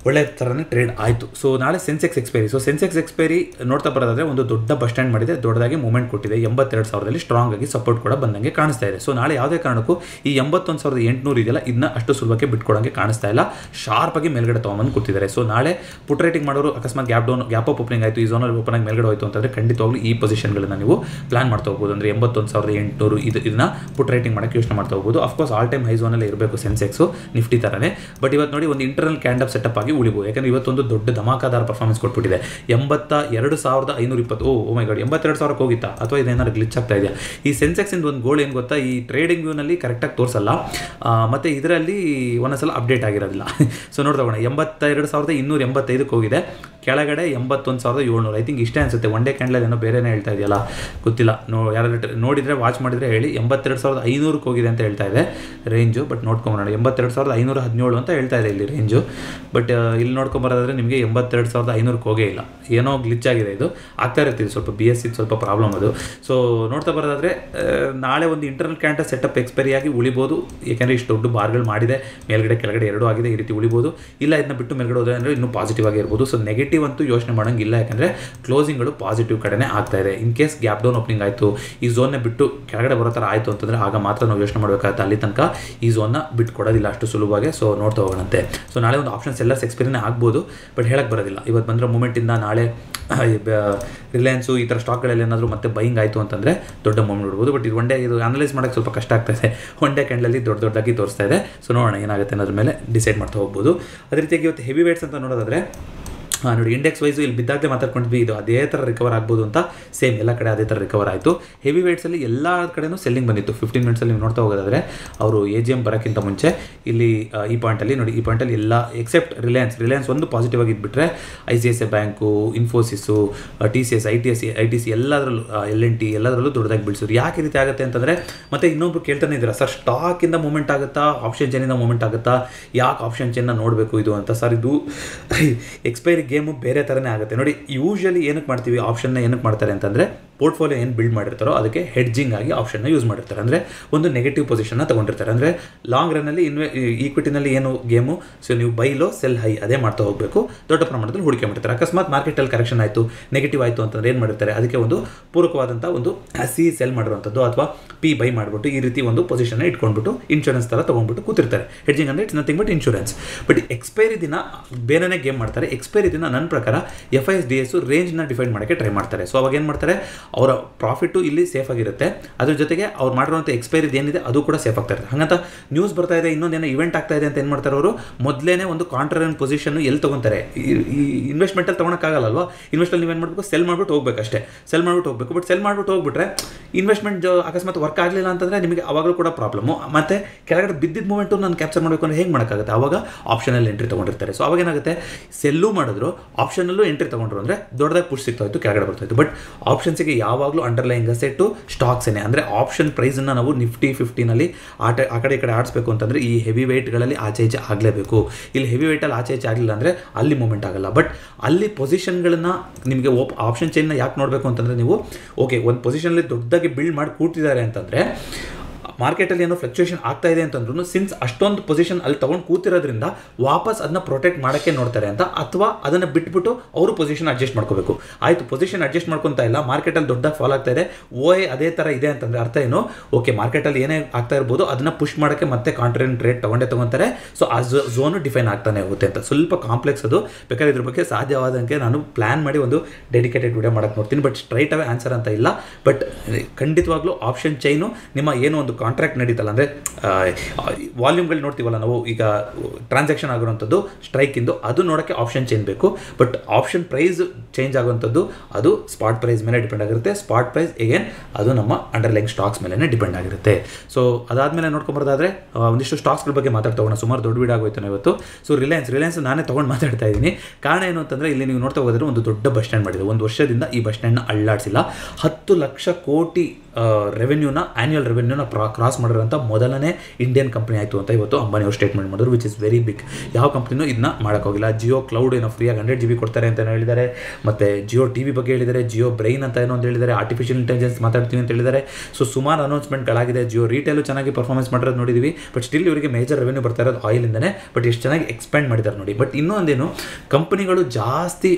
ಒಳ್ಳೆ ಥರನೇ ಟ್ರೇಡ್ ಆಯಿತು ಸೊ ನಾಳೆ Sensex expiry so Sensex expiry ನೋಡ್ತಾ ಬರೋದಾದ್ರೆ ಒಂದು ದೊಡ್ಡ ಬಸ್ ಸ್ಟ್ಯಾಂಡ್ ಮಾಡಿದೆ ದೊಡ್ಡದಾಗಿ ಮೂಮೆಂಟ್ ಕೊಟ್ಟಿದೆ ಎಂಬತ್ತೆರಡು ಸಾವಿರದಲ್ಲಿ ಸ್ಟ್ರಾಂಗ್ ಆಗಿ ಸಪೋರ್ಟ್ ಕೂಡ ಬಂದಂಗೆ ಕಾಣಿಸ್ತಾ ಇದೆ ಸೊ ನಾಳೆ ಯಾವುದೇ ಕಾರಣಕ್ಕೂ ಈ ಎಂಬತ್ತೊಂದು ಸಾವಿರದ ಎಂಟುನೂರು ಇದೆಯಲ್ಲ ಇದನ್ನ ಅಷ್ಟು ಸುಲಭಕ್ಕೆ ಬಿಟ್ಕೊಡೋಂಗೆ ಕಾಣಿಸ್ತಾ ಇಲ್ಲ ಶಾರ್ಪ್ ಆಗಿ ಮೇಲ್ಗಡೆ ತೊಗೊಂಬಂದು ಕೂತಿದ್ದಾರೆ ಸೊ ನಾಳೆ ಪುಟ್ ರೇಟಿಂಗ್ ಮಾಡೋರು ಅಕಸ್ಮಾತ್ gap down gap up opening ಆಯಿತು ಈ ಝೋನ್ ಓಪನ್ ಆಗಿ ಮೇಲ್ಗಡೆ ಹೋಯಿತು ಅಂತಂದ್ರೆ ಖಂಡಿತವಾಗ್ಲೂ ಈ ಪೊಸಿಷನ್ಗಳನ್ನ ನೀವು ಪ್ಲಾನ್ ಮಾಡ್ತಾ ಹೋಗ್ಬೋದು ಅಂದರೆ ಎಂಬತ್ತೊಂದು ಸಾವಿರದ ಎಂಟುನೂರು ಇದು ಇದನ್ನ ಪುಟ್ ರೇಟಿಂಗ್ ಮಾಡೋಕ್ಕೆ ಯೋಚನೆ ಮಾಡ್ತಾ ಹೋಗ್ಬೋದು ಅಫ್ಕೋರ್ಸ್ ಆಲ್ ಟೈಮ್ ಹೈ ಝೋನಲ್ಲೇ ಇರಬೇಕು ಸೆನ್ಸೆಕ್ಸು ನಿಫ್ಟಿ ಥರನೇ ಬಟ್ ಇವತ್ತು ನೋಡಿ ಒಂದು ಇಂಟರ್ನಲ್ ಕ್ಯಾಂಡಪ್ ಸೆಟಪ್ ಆಗಿ ಮಾಡಿ ಉಳಿಬೋದು ಯಾಕಂದರೆ ಇವತ್ತೊಂದು ದೊಡ್ಡ ಧಮಾಕಾದಾರ ಪರ್ಫಾರ್ಮೆನ್ಸ್ ಕೊಟ್ಬಿಟ್ಟಿದೆ ಎಂಬತ್ತ ಎರಡು ಸಾವಿರದ ಐನೂರ ಇಪ್ಪತ್ತು ಓ ಓ ಮೈ ಗಾಡ್ ಎಂಬತ್ತೆರಡು ಸಾವಿರಕ್ಕೆ ಹೋಗಿತ್ತಾ ಅಥವಾ ಇದೇನಾದ್ರು ಗ್ಲಿಚ್ ಆಗ್ತಾ ಇದೆಯಾ ಈ ಸೆನ್ಸೆಕ್ಸಿಂದ ಒಂದು ಗೋಲ್ ಏನು ಗೊತ್ತಾ ಈ ಟ್ರೇಡಿಂಗ್ ವ್ಯೂನಲ್ಲಿ ಕರೆಕ್ಟಾಗಿ ತೋರಿಸಲ್ಲ ಮತ್ತು ಇದರಲ್ಲಿ ಒಂದೊಂದ್ಸಲ ಅಪ್ಡೇಟ್ ಆಗಿರೋದಿಲ್ಲ ಸೊ ನೋಡ್ತಗೋಣ ಎಂಬತ್ತೆರಡು ಸಾವಿರದ ಇನ್ನೂರ ಎಂಬತ್ತೈದಕ್ಕೆ ಹೋಗಿದೆ ಕೆಳಗಡೆ ಎಂಬತ್ತೊಂದು ಸಾವಿರದ ಏಳ್ನೂರು ಐ ಥಿಂಕ್ ಇಷ್ಟೇ ಅನಿಸುತ್ತೆ ಒನ್ ಡೇ ಕ್ಯಾಂಡಲ್ ಏನೋ ಬೇರೆನೇ ಹೇಳ್ತಾ ಇದೆಯಲ್ಲ ಗೊತ್ತಿಲ್ಲ ನೋ ಯಾರಾದ್ರೂ ನೋಡಿದರೆ ವಾಚ್ ಮಾಡಿದರೆ ಹೇಳಿ ಎಂಬತ್ತೆರಡು ಸಾವಿರದ ಐನೂರಕ್ಕೆ ಹೋಗಿದೆ ಅಂತ ಹೇಳ್ತಾ ಇದೆ ರೇಂಜು ಬಟ್ ನೋಡ್ಕೊಂಬೋಣ ಎಂಬತ್ತೆರಡು ಸಾವಿರದ ಐನೂರ ಹದಿನೇಳು ಅಂತ ಹೇಳ್ತಾ ಇದೆ ಇಲ್ಲಿ ರೇಂಜು ಬಟ್ ಇಲ್ಲಿ ಬರೋದಾದ್ರೆ ನಿಮಗೆ ಎಂಬತ್ತೆರಡು ಸಾವಿರದ ಐನೂರಕ್ಕೆ ಹೋಗೇ ಇಲ್ಲ ಏನೋ ಗ್ಲಿಚ್ ಆಗಿದೆ ಇದು ಆಗ್ತಾ ಇರ್ತೀವಿ ಸ್ವಲ್ಪ ಬಿ ಎಸ್ ಸ್ವಲ್ಪ ಪ್ರಾಬ್ಲಮ್ ಅದು ಸೊ ನೋಡ್ತಾ ಬರೋದಾದ್ರೆ ನಾಳೆ ಒಂದು ಇಂಟರ್ನಲ್ ಕ್ಯಾಂಟರ್ ಸೆಟಪ್ ಎಕ್ಸ್ಪೈರಿ ಆಗಿ ಉಳಿಬೋದು ಏಕೆಂದರೆ ಇಷ್ಟು ದೊಡ್ಡ ಬಾರ್ಗಳು ಮಾಡಿದೆ ಮೇಲ್ಗಡೆ ಕೆಳಗಡೆ ಎರಡೂ ಆಗಿದೆ ಈ ರೀತಿ ಉಳಿಬೋದು ಇಲ್ಲ ಇದನ್ನ ಬಿಟ್ಟು ಮೇಲ್ಗಡೆ ಹೋದರೆ ಅಂದರೆ ಇನ್ನೂ ಪಾಸಿಟಿವ್ ಆಗಿರ್ಬೋದು ಸೊ ನೆಗೆಟಿವ್ ಅಂತೂ ಯೋಚನೆ ಮಾಡೋಂಗಿಲ್ಲ ಯಾಕಂದರೆ ಕ್ಲೋಸಿಂಗ್ಗಳು ಪಾಸಿಟಿವ್ ಕಡೆನೇ ಆಗ್ತಾ ಇದೆ in case gap down opening ಆಯಿತು ಈ ಝೋನ್ನ ಬಿಟ್ಟು ಕೆಳಗಡೆ ಬರೋ ಥರ ಆಯಿತು ಅಂತಂದರೆ ಆಗ ಮಾತ್ರ ನಾವು ಯೋಚನೆ ಮಾಡಬೇಕಾಗುತ್ತೆ ಅಲ್ಲಿ ತನಕ ಈ ಝೋನ್ನ ಬಿಟ್ಟು ಕೊಡೋದಿಲ್ಲ ಅಷ್ಟು ಸುಲಭವಾಗಿ ಸೊ ನೋಡ್ತಾ ಹೋಗೋಣಂತೆ ಸೊ ನಾಳೆ ಒಂದು ಆಪ್ಷನ್ಸ್ ಎಲ್ಲ ಸೆಕ್ಸ್ ಎಕ್ಸ್ಪೀರಿಯನ್ ಆಗ್ಬೋದು ಬಟ್ ಹೇಳಕ್ಕೆ ಬರೋದಿಲ್ಲ ಇವತ್ತು ಬಂದರೆ ಮೂಮೆಂಟಿಂದ ನಾಳೆ ರಿಲಯನ್ಸು ಈ ಥರ ಸ್ಟಾಕ್ಗಳಲ್ಲಿ ಏನಾದರೂ ಮತ್ತೆ ಬೈಯಿಂಗ್ ಆಯಿತು ಅಂತಂದರೆ ದೊಡ್ಡ ಮೂಮೆಂಟ್ ನೋಡ್ಬೋದು ಬಟ್ ಇದು ಒಂಡೇ ಇದು ಅನಲೈಸ್ ಮಾಡೋಕ್ಕೆ ಸ್ವಲ್ಪ ಕಷ್ಟ ಆಗ್ತಾ ಇದೆ ಒನ್ ಡೇ ಕ್ಯಾಂಡಲಲ್ಲಿ ದೊಡ್ಡ ದೊಡ್ಡದಾಗಿ ತೋರಿಸ್ತಾ ಇದೆ ಸೊ ನೋಡೋಣ ಏನಾಗುತ್ತೆ ಅನ್ನೋದ್ರ ಮೇಲೆ ಡಿಸೈಡ್ ಮಾಡ್ತಾ ಹೋಗ್ಬೋದು ಅದೇ ರೀತಿಯಾಗಿ ಇವತ್ತು ಹೆವಿ ವೇಟ್ಸ್ ಅಂತ ನೋಡೋದಾದರೆ ನೋಡಿ ಇಂಡೆಕ್ಸ್ ವೈಸು ಇಲ್ಲಿ ಬಿದ್ದಾಗಲೇ ಮಾತಾಡ್ಕೊಂಡ್ವಿ ಇದು ಅದೇ ಥರ ರಿಕವರ್ ಆಗ್ಬೋದು ಅಂತ ಸೇಮ್ ಎಲ್ಲ ಕಡೆ ಅದೇ ಥರ ರಿಕವರ್ ಆಯಿತು ಹೆವಿ ವೇಟ್ಸಲ್ಲಿ ಎಲ್ಲ ಕಡೆನೂ ಸೆಲ್ಲಿಂಗ್ ಬಂದಿತ್ತು ಫಿಫ್ಟೀನ್ ಮಿನಿಟ್ಸಲ್ಲಿ ನೀವು ನೋಡ್ತಾ ಹೋಗೋದಾದರೆ ಅವರು ಎ ಜಿ ಎಮ್ ಬರೋಕ್ಕಿಂತ ಮುಂಚೆ ಇಲ್ಲಿ ಈ ಪಾಯಿಂಟಲ್ಲಿ ನೋಡಿ ಈ ಪಾಯಿಂಟಲ್ಲಿ ಎಲ್ಲ ಎಕ್ಸೆಪ್ಟ್ ರಿಲಯನ್ಸ್ ರಿಲಯನ್ಸ್ ಒಂದು ಪಾಸಿಟಿವ್ ಆಗಿ ಇದ್ಬಿಟ್ರೆ I C S A bank Infosys T C S I T S I T C ಎಲ್ಲದರಲ್ಲೂ ಎಲ್ ಎನ್ ಟಿ ಎಲ್ಲದರಲ್ಲೂ ದೊಡ್ಡದಾಗಿ ಬಿಡಿಸೋರು ಯಾಕೆ ರೀತಿ ಆಗುತ್ತೆ ಅಂತಂದರೆ ಮತ್ತೆ ಇನ್ನೊಬ್ರು ಕೇಳ್ತಾನೆ ಇದ್ದೀರಾ ಸರ್ ಸ್ಟಾಕಿಂದ ಮೂಮೆಂಟ್ ಆಗುತ್ತಾ ಆಪ್ಷನ್ ಚೇನಿಂದ ಮೂಮೆಂಟ್ ಆಗುತ್ತಾ ಯಾಕೆ ಆಪ್ಷನ್ ಚೇನ್ನ ನೋಡಬೇಕು ಇದು ಅಂತ ಸರ್ ಇದು ಎಕ್ಸ್ಪೈರಿಗೆ ಗೇಮು ಬೇರೆ ಥರನೇ ಆಗುತ್ತೆ ನೋಡಿ ಯೂಶ್ವಲಿ ಏನಕ್ಕೆ ಮಾಡ್ತೀವಿ ಆಪ್ಷನ್ನ ಏನಕ್ಕೆ ಮಾಡ್ತಾರೆ ಅಂತಂದರೆ ಪೋರ್ಟ್ಫೋಲಿಯೋ ಏನು ಬಿಲ್ಡ್ ಮಾಡಿರ್ತಾರೋ ಅದಕ್ಕೆ ಹೆಡ್ಜಿಂಗ್ ಆಗಿ ಆಪ್ಷನ್ನ ಯೂಸ್ ಮಾಡಿರ್ತಾರೆ ಅಂದರೆ ಒಂದು ನೆಗೆಟಿವ್ ಪೊಸಿಷನ್ನ ತೊಗೊಂಡಿರ್ತಾರೆ ಅಂದರೆ ಲಾಂಗ್ ರನ್ನಲ್ಲಿ ಇನ್ವೆ ಈಕ್ವಿಟಿನಲ್ಲಿ ಏನು ಗೇಮು ಸೊ ನೀವು ಬೈ ಲೋ ಸೆಲ್ ಹೈ ಅದೇ ಮಾಡ್ತಾ ಹೋಗಬೇಕು ದೊಡ್ಡ ಪ್ರಮಾಣದಲ್ಲಿ ಹೂಡಿಕೆ ಮಾಡಿರ್ತಾರೆ ಅಕಸ್ಮಾತ್ ಮಾರ್ಕೆಟಲ್ಲಿ ಕರೆಕ್ಷನ್ ಆಯಿತು ನೆಗೆಟಿವ್ ಆಯಿತು ಅಂತಂದ್ರೆ ಏನು ಮಾಡಿರ್ತಾರೆ ಅದಕ್ಕೆ ಒಂದು ಪೂರಕವಾದಂಥ ಒಂದು ಸಿ ಸೆಲ್ ಮಾಡಿರುವಂಥದ್ದು ಅಥವಾ ಪಿ ಬೈ ಮಾಡಿಬಿಟ್ಟು ಈ ರೀತಿ ಒಂದು ಪೊಸಿಷನ್ನ ಇಟ್ಕೊಂಡ್ಬಿಟ್ಟು ಇನ್ಶೂರೆನ್ಸ್ ಥರ ತೊಗೊಂಡ್ಬಿಟ್ಟು ಕೂತಿರ್ತಾರೆ ಹೆಡ್ಜಿಂಗ್ ಅಂದರೆ it's nothing but insurance but expiry ದಿನ ಬೇರೆನೇ ಗೇಮ್ ಮಾಡ್ತಾರೆ ಎಕ್ಸ್ಪೈರಿ ದಿನ ನನ್ನ ಪ್ರಕಾರ F I S D S ರೇಂಜ್ನ ಡಿಫೈನ್ ಮಾಡೋಕ್ಕೆ ಟ್ರೈ ಮಾಡ್ತಾರೆ ಸೊ ಅವಾಗ ಏನು ಮಾಡ್ತಾರೆ ಅವರ ಪ್ರಾಫಿಟ್ಟು ಇಲ್ಲಿ ಸೇಫ್ ಆಗಿರುತ್ತೆ ಅದ್ರ ಜೊತೆಗೆ ಅವ್ರು ಮಾಡಿರುವಂಥ ಎಕ್ಸ್ಪೈರಿ ಏನಿದೆ ಅದು ಕೂಡ ಸೇಫ್ ಆಗ್ತಾ ಇರುತ್ತೆ ಹಾಗಂತ ನ್ಯೂಸ್ ಬರ್ತಾ ಇದೆ ಇನ್ನೊಂದೇನೋ ಇವೆಂಟ್ ಆಗ್ತಾ ಇದೆ ಅಂತ ಏನು ಮಾಡ್ತಾರೆ ಅವರು ಮೊದಲೇ ಒಂದು ಕಾಂಟ್ರನ್ ಪೊಸಿಷನ್ ಎಲ್ಲಿ ತೊಗೊಂತಾರೆ ಈ ಇನ್ವೆಸ್ಟ್ಮೆಂಟಲ್ಲಿ ತೊಗೊಳಕ್ಕಾಗಲ್ಲಲ್ವಾ ನೀವು ಏನು ಮಾಡಬೇಕು ಸೆಲ್ ಮಾಡ್ಬಿಟ್ಟು ಹೋಗ್ಬೇಕು ಅಷ್ಟೇ ಸೆಲ್ ಮಾಡ್ಬಿಟ್ಟು ಹೋಗ್ಬೇಕು ಬಟ್ ಸೆಲ್ ಮಾಡ್ಬಿಟ್ಟು ಹೋಗ್ಬಿಟ್ರೆ ಇನ್ವೆಸ್ಟ್ಮೆಂಟ್ ಅಕಸ್ಮಾತ್ ವರ್ಕ್ ಆಗಲಿಲ್ಲ ಅಂತಂದರೆ ನಿಮಗೆ ಅವಾಗಲೂ ಕೂಡ ಪ್ರಾಬ್ಲಮ್ಮು ಮತ್ತು ಕೆಳಗಡೆ ಬಿದ್ದಿದ್ದ ಮೂಮೆಂಟು ನಾನು ಕ್ಯಾಪ್ಚರ್ ಮಾಡಬೇಕು ಅಂದರೆ ಹೇಗೆ ಮಾಡೋಕ್ಕಾಗುತ್ತೆ ಆವಾಗ ಆಪ್ಷನಲ್ಲಿ ಎಂಟ್ರಿ ತೊಗೊಂಡಿರ್ತಾರೆ ಸೊ ಅವಾಗೇನಾಗುತ್ತೆ ಸೆಲ್ಲೂ ಮಾಡಿದ್ರು ಆಪ್ಷನಲ್ಲೂ ಎಂಟ್ರಿ ತೊಗೊಂಡ್ರು ಅಂದರೆ ದೊಡ್ಡದಾಗಿ ಪುಷ್ ಸಿಗ್ತಾ ಇತ್ತು ಕೆಳಗಡೆ ಬರ್ತಾಯಿತ್ತು ಬಟ್ ಆಪ್ಷನ್ಸಿಗೆ ಯಾವಾಗಲೂ ಟು ಅಸೆಟ್ಟು ಸ್ಟಾಕ್ಸೇನೆ ಅಂದರೆ ಆಪ್ಷನ್ ಪ್ರೈಸನ್ನು ನಾವು ನಿಫ್ಟಿ ಫಿಫ್ಟಿನಲ್ಲಿ ಆಟ ಆ ಕಡೆ ಈ ಕಡೆ ಆಡಿಸ್ಬೇಕು ಅಂತಂದರೆ ಈ ಹೆವಿ ವೇಟ್ಗಳಲ್ಲಿ ಆಚೆ ಈಚೆ ಆಗಲೇಬೇಕು ಇಲ್ಲಿ ಹೆವಿ ವೇಟಲ್ಲಿ ಆಚೆ ಈಚೆ ಆಗಲಿಲ್ಲ ಅಂದರೆ ಅಲ್ಲಿ ಮೂಮೆಂಟ್ ಆಗಲ್ಲ ಬಟ್ ಅಲ್ಲಿ ಪೊಸಿಷನ್ಗಳನ್ನ ನಿಮಗೆ ಓಪ್ ಆಪ್ಷನ್ ಚೈನ್ನ ಯಾಕೆ ನೋಡಬೇಕು ಅಂತಂದರೆ ನೀವು ಓಕೆ ಒಂದು ಪೊಸಿಷನಲ್ಲಿ ದೊಡ್ಡದಾಗಿ ಬಿಲ್ಡ್ ಮಾಡಿ ಕೂತಿದ್ದಾರೆ ಅಂತಂದರೆ ಮಾರ್ಕೆಟಲ್ಲಿ ಏನೋ ಫ್ಲಕ್ಚುಯೇಷನ್ ಆಗ್ತಾ ಇದೆ ಅಂತಂದ್ರೂ ಸಿನ್ಸ್ ಅಷ್ಟೊಂದು ಪೊಸಿಷನ್ ಅಲ್ಲಿ ತೊಗೊಂಡು ಕೂತಿರೋದ್ರಿಂದ ವಾಪಸ್ ಅದನ್ನ ಪ್ರೊಟೆಕ್ಟ್ ಮಾಡೋಕ್ಕೆ ನೋಡ್ತಾರೆ ಅಂತ ಅಥವಾ ಅದನ್ನು ಬಿಟ್ಬಿಟ್ಟು ಅವರು ಪೊಸಿಷನ್ ಅಡ್ಜಸ್ಟ್ ಮಾಡ್ಕೋಬೇಕು ಆಯಿತು ಪೊಸಿಷನ್ ಅಡ್ಜಸ್ಟ್ ಮಾಡ್ಕೊತಾ ಇಲ್ಲ ಮಾರ್ಕೆಟಲ್ಲಿ ದೊಡ್ಡ ಫಾಲ್ ಆಗ್ತಾ ಇದೆ ಓಯ್ ಅದೇ ಥರ ಇದೆ ಅಂತಂದರೆ ಅರ್ಥ ಏನು ಓಕೆ ಮಾರ್ಕೆಟಲ್ಲಿ ಏನೇ ಆಗ್ತಾ ಇರ್ಬೋದು ಅದನ್ನು ಪುಷ್ ಮಾಡೋಕ್ಕೆ ಮತ್ತೆ ಕಾಂಟ್ರೆಂಟ್ ರೇಟ್ ತೊಗೊಂಡೇ ತೊಗೊತಾರೆ ಸೊ ಆ ಝೋನು ಡಿಫೈನ್ ಆಗ್ತಾನೆ ಹೋಗುತ್ತೆ ಅಂತ ಸ್ವಲ್ಪ ಕಾಂಪ್ಲೆಕ್ಸ್ ಅದು ಬೇಕಾದ್ರೆ ಇದ್ರ ಬಗ್ಗೆ ಸಾಧ್ಯವಾದಂಗೆ ನಾನು ಪ್ಲಾನ್ ಮಾಡಿ ಒಂದು ಡೆಡಿಕೇಟೆಡ್ ವಿಡಿಯೋ ಮಾಡೋಕ್ಕೆ ನೋಡ್ತೀನಿ ಬಟ್ ಸ್ಟ್ರೈಟ್ ಅವೇ ಆನ್ಸರ್ ಅಂತ ಇಲ್ಲ ಬಟ್ ಖಂಡಿತವಾಗ್ಲೂ ಆಪ್ಷನ್ ಚೈನು ನಿಮ್ಮ ಏನೋ ಒಂದು ಕಾಂಟ್ರಾಕ್ಟ್ ನಡೀತಲ್ಲ ಅಂದರೆ ವಾಲ್ಯೂಮ್ಗಳು ನೋಡ್ತೀವಲ್ಲ ನಾವು ಈಗ ಟ್ರಾನ್ಸಾಕ್ಷನ್ ಆಗಿರುವಂಥದ್ದು ಸ್ಟ್ರೈಕಿಂದು ಅದು ನೋಡೋಕ್ಕೆ ಆಪ್ಷನ್ ಚೇಂಜ್ ಬೇಕು ಬಟ್ ಆಪ್ಷನ್ ಪ್ರೈಸ್ ಚೇಂಜ್ ಆಗುವಂಥದ್ದು ಅದು ಸ್ಪಾಟ್ ಪ್ರೈಸ್ ಮೇಲೆ ಡಿಪೆಂಡ್ ಆಗಿರುತ್ತೆ ಸ್ಪಾಟ್ ಪ್ರೈಸ್ ಏನ್ ಅದು ನಮ್ಮ ಅಂಡರ್ಲೈನ್ ಸ್ಟಾಕ್ಸ್ ಮೇಲೆ ಡಿಪೆಂಡ್ ಆಗಿರುತ್ತೆ ಸೊ ಅದಾದಮೇಲೆ ನೋಡ್ಕೊಂಬರೋದಾದರೆ ಒಂದಿಷ್ಟು ಸ್ಟಾಕ್ಸ್ಗಳ ಬಗ್ಗೆ ಮಾತಾಡ್ತಾ ಸುಮಾರು ದೊಡ್ಡ ವೀಡಾಗೋಯ್ತು ನಾವು ಇವತ್ತು ಸೊ ರಿಲಯನ್ಸ್ ರಿಲಯನ್ಸ್ ನಾನೇ ತೊಗೊಂಡು ಮಾತಾಡ್ತಾ ಇದ್ದೀನಿ ಕಾರಣ ಏನು ಅಂತಂದರೆ ಇಲ್ಲಿ ನೀವು ನೋಡ್ತಾ ಹೋಗೋದ್ರೆ ಒಂದು ದೊಡ್ಡ ಬಸ್ ಸ್ಟ್ಯಾಂಡ್ ಮಾಡಿದೆ ಒಂದು ವರ್ಷದಿಂದ ಈ ಬಸ್ ಸ್ಟ್ಯಾಂಡ್ನ ಅಳ್ಳಾಡಿಸಿಲ್ಲ ಹತ್ತು ಲಕ್ಷ ಕೋಟಿ ರೆವೆನ್ಯೂನ ಆ್ಯನ್ಯುವಲ್ ರೆವೆನ್ಯೂನ ಪ್ರಾ ಕ್ರಾಸ್ ಮಾಡಿರೋಂಥ ಮೊದಲನೇ ಇಂಡಿಯನ್ ಕಂಪ್ನಿ ಆಯಿತು ಅಂತ ಇವತ್ತು ಅಂಬಾನಿ ಅವರು ಸ್ಟೇಟ್ಮೆಂಟ್ ಮಾಡಿದ್ರು ವಿಚ್ ಇಸ್ ವೆರಿ ಬಿಗ್ ಯಾವ ಕಂಪ್ನಿನೂ ಇದನ್ನ ಮಾಡೋಕ್ಕೋಗಿಲ್ಲ ಜಿಯೋ ಕ್ಲೌಡ್ ಏನೋ ಫ್ರೀಯಾಗಿ ಹಂಡ್ರೆಡ್ ಜಿ ಬಿ ಕೊಡ್ತಾರೆ ಅಂತ ಹೇಳಿದ್ದಾರೆ ಮತ್ತು ಜಿಯೋ ಟಿ ವಿ ಬಗ್ಗೆ ಹೇಳಿದ್ದಾರೆ ಜಿಯೋ ಬ್ರೈನ್ ಅಂತ ಏನೋ ಒಂದು ಹೇಳಿದ್ದಾರೆ ಆರ್ಟಿಫಿಷಿಯಲ್ ಇಂಟೆಲಿಜೆನ್ಸ್ ಮಾತಾಡ್ತೀವಿ ಅಂತ ಹೇಳಿದ್ದಾರೆ ಸೊ ಸುಮಾರು ಅನೌನ್ಸ್ಮೆಂಟ್ಗಳಾಗಿದೆ ಜಿಯೋ ರೀಟೇಲು ಚೆನ್ನಾಗಿ ಪರ್ಫಾರ್ಮೆನ್ಸ್ ಮಾಡಿರೋದು ನೋಡಿದ್ವಿ ಬಟ್ ಸ್ಟಿಲ್ ಇವರಿಗೆ ಮೇಜರ್ ರೆವೆನ್ಯೂ ಬರ್ತಾ ಇರೋದು ಆಯಿಲಿಂದನೇ ಬಟ್ ಎಷ್ಟು ಚೆನ್ನಾಗಿ ಎಕ್ಸ್ಪ್ಯಾಂಡ್ ಮಾಡಿದ್ದಾರೆ ನೋಡಿ ಬಟ್ ಇನ್ನೊಂದೇನು ಕಂಪ್ನಿಗಳು ಜಾಸ್ತಿ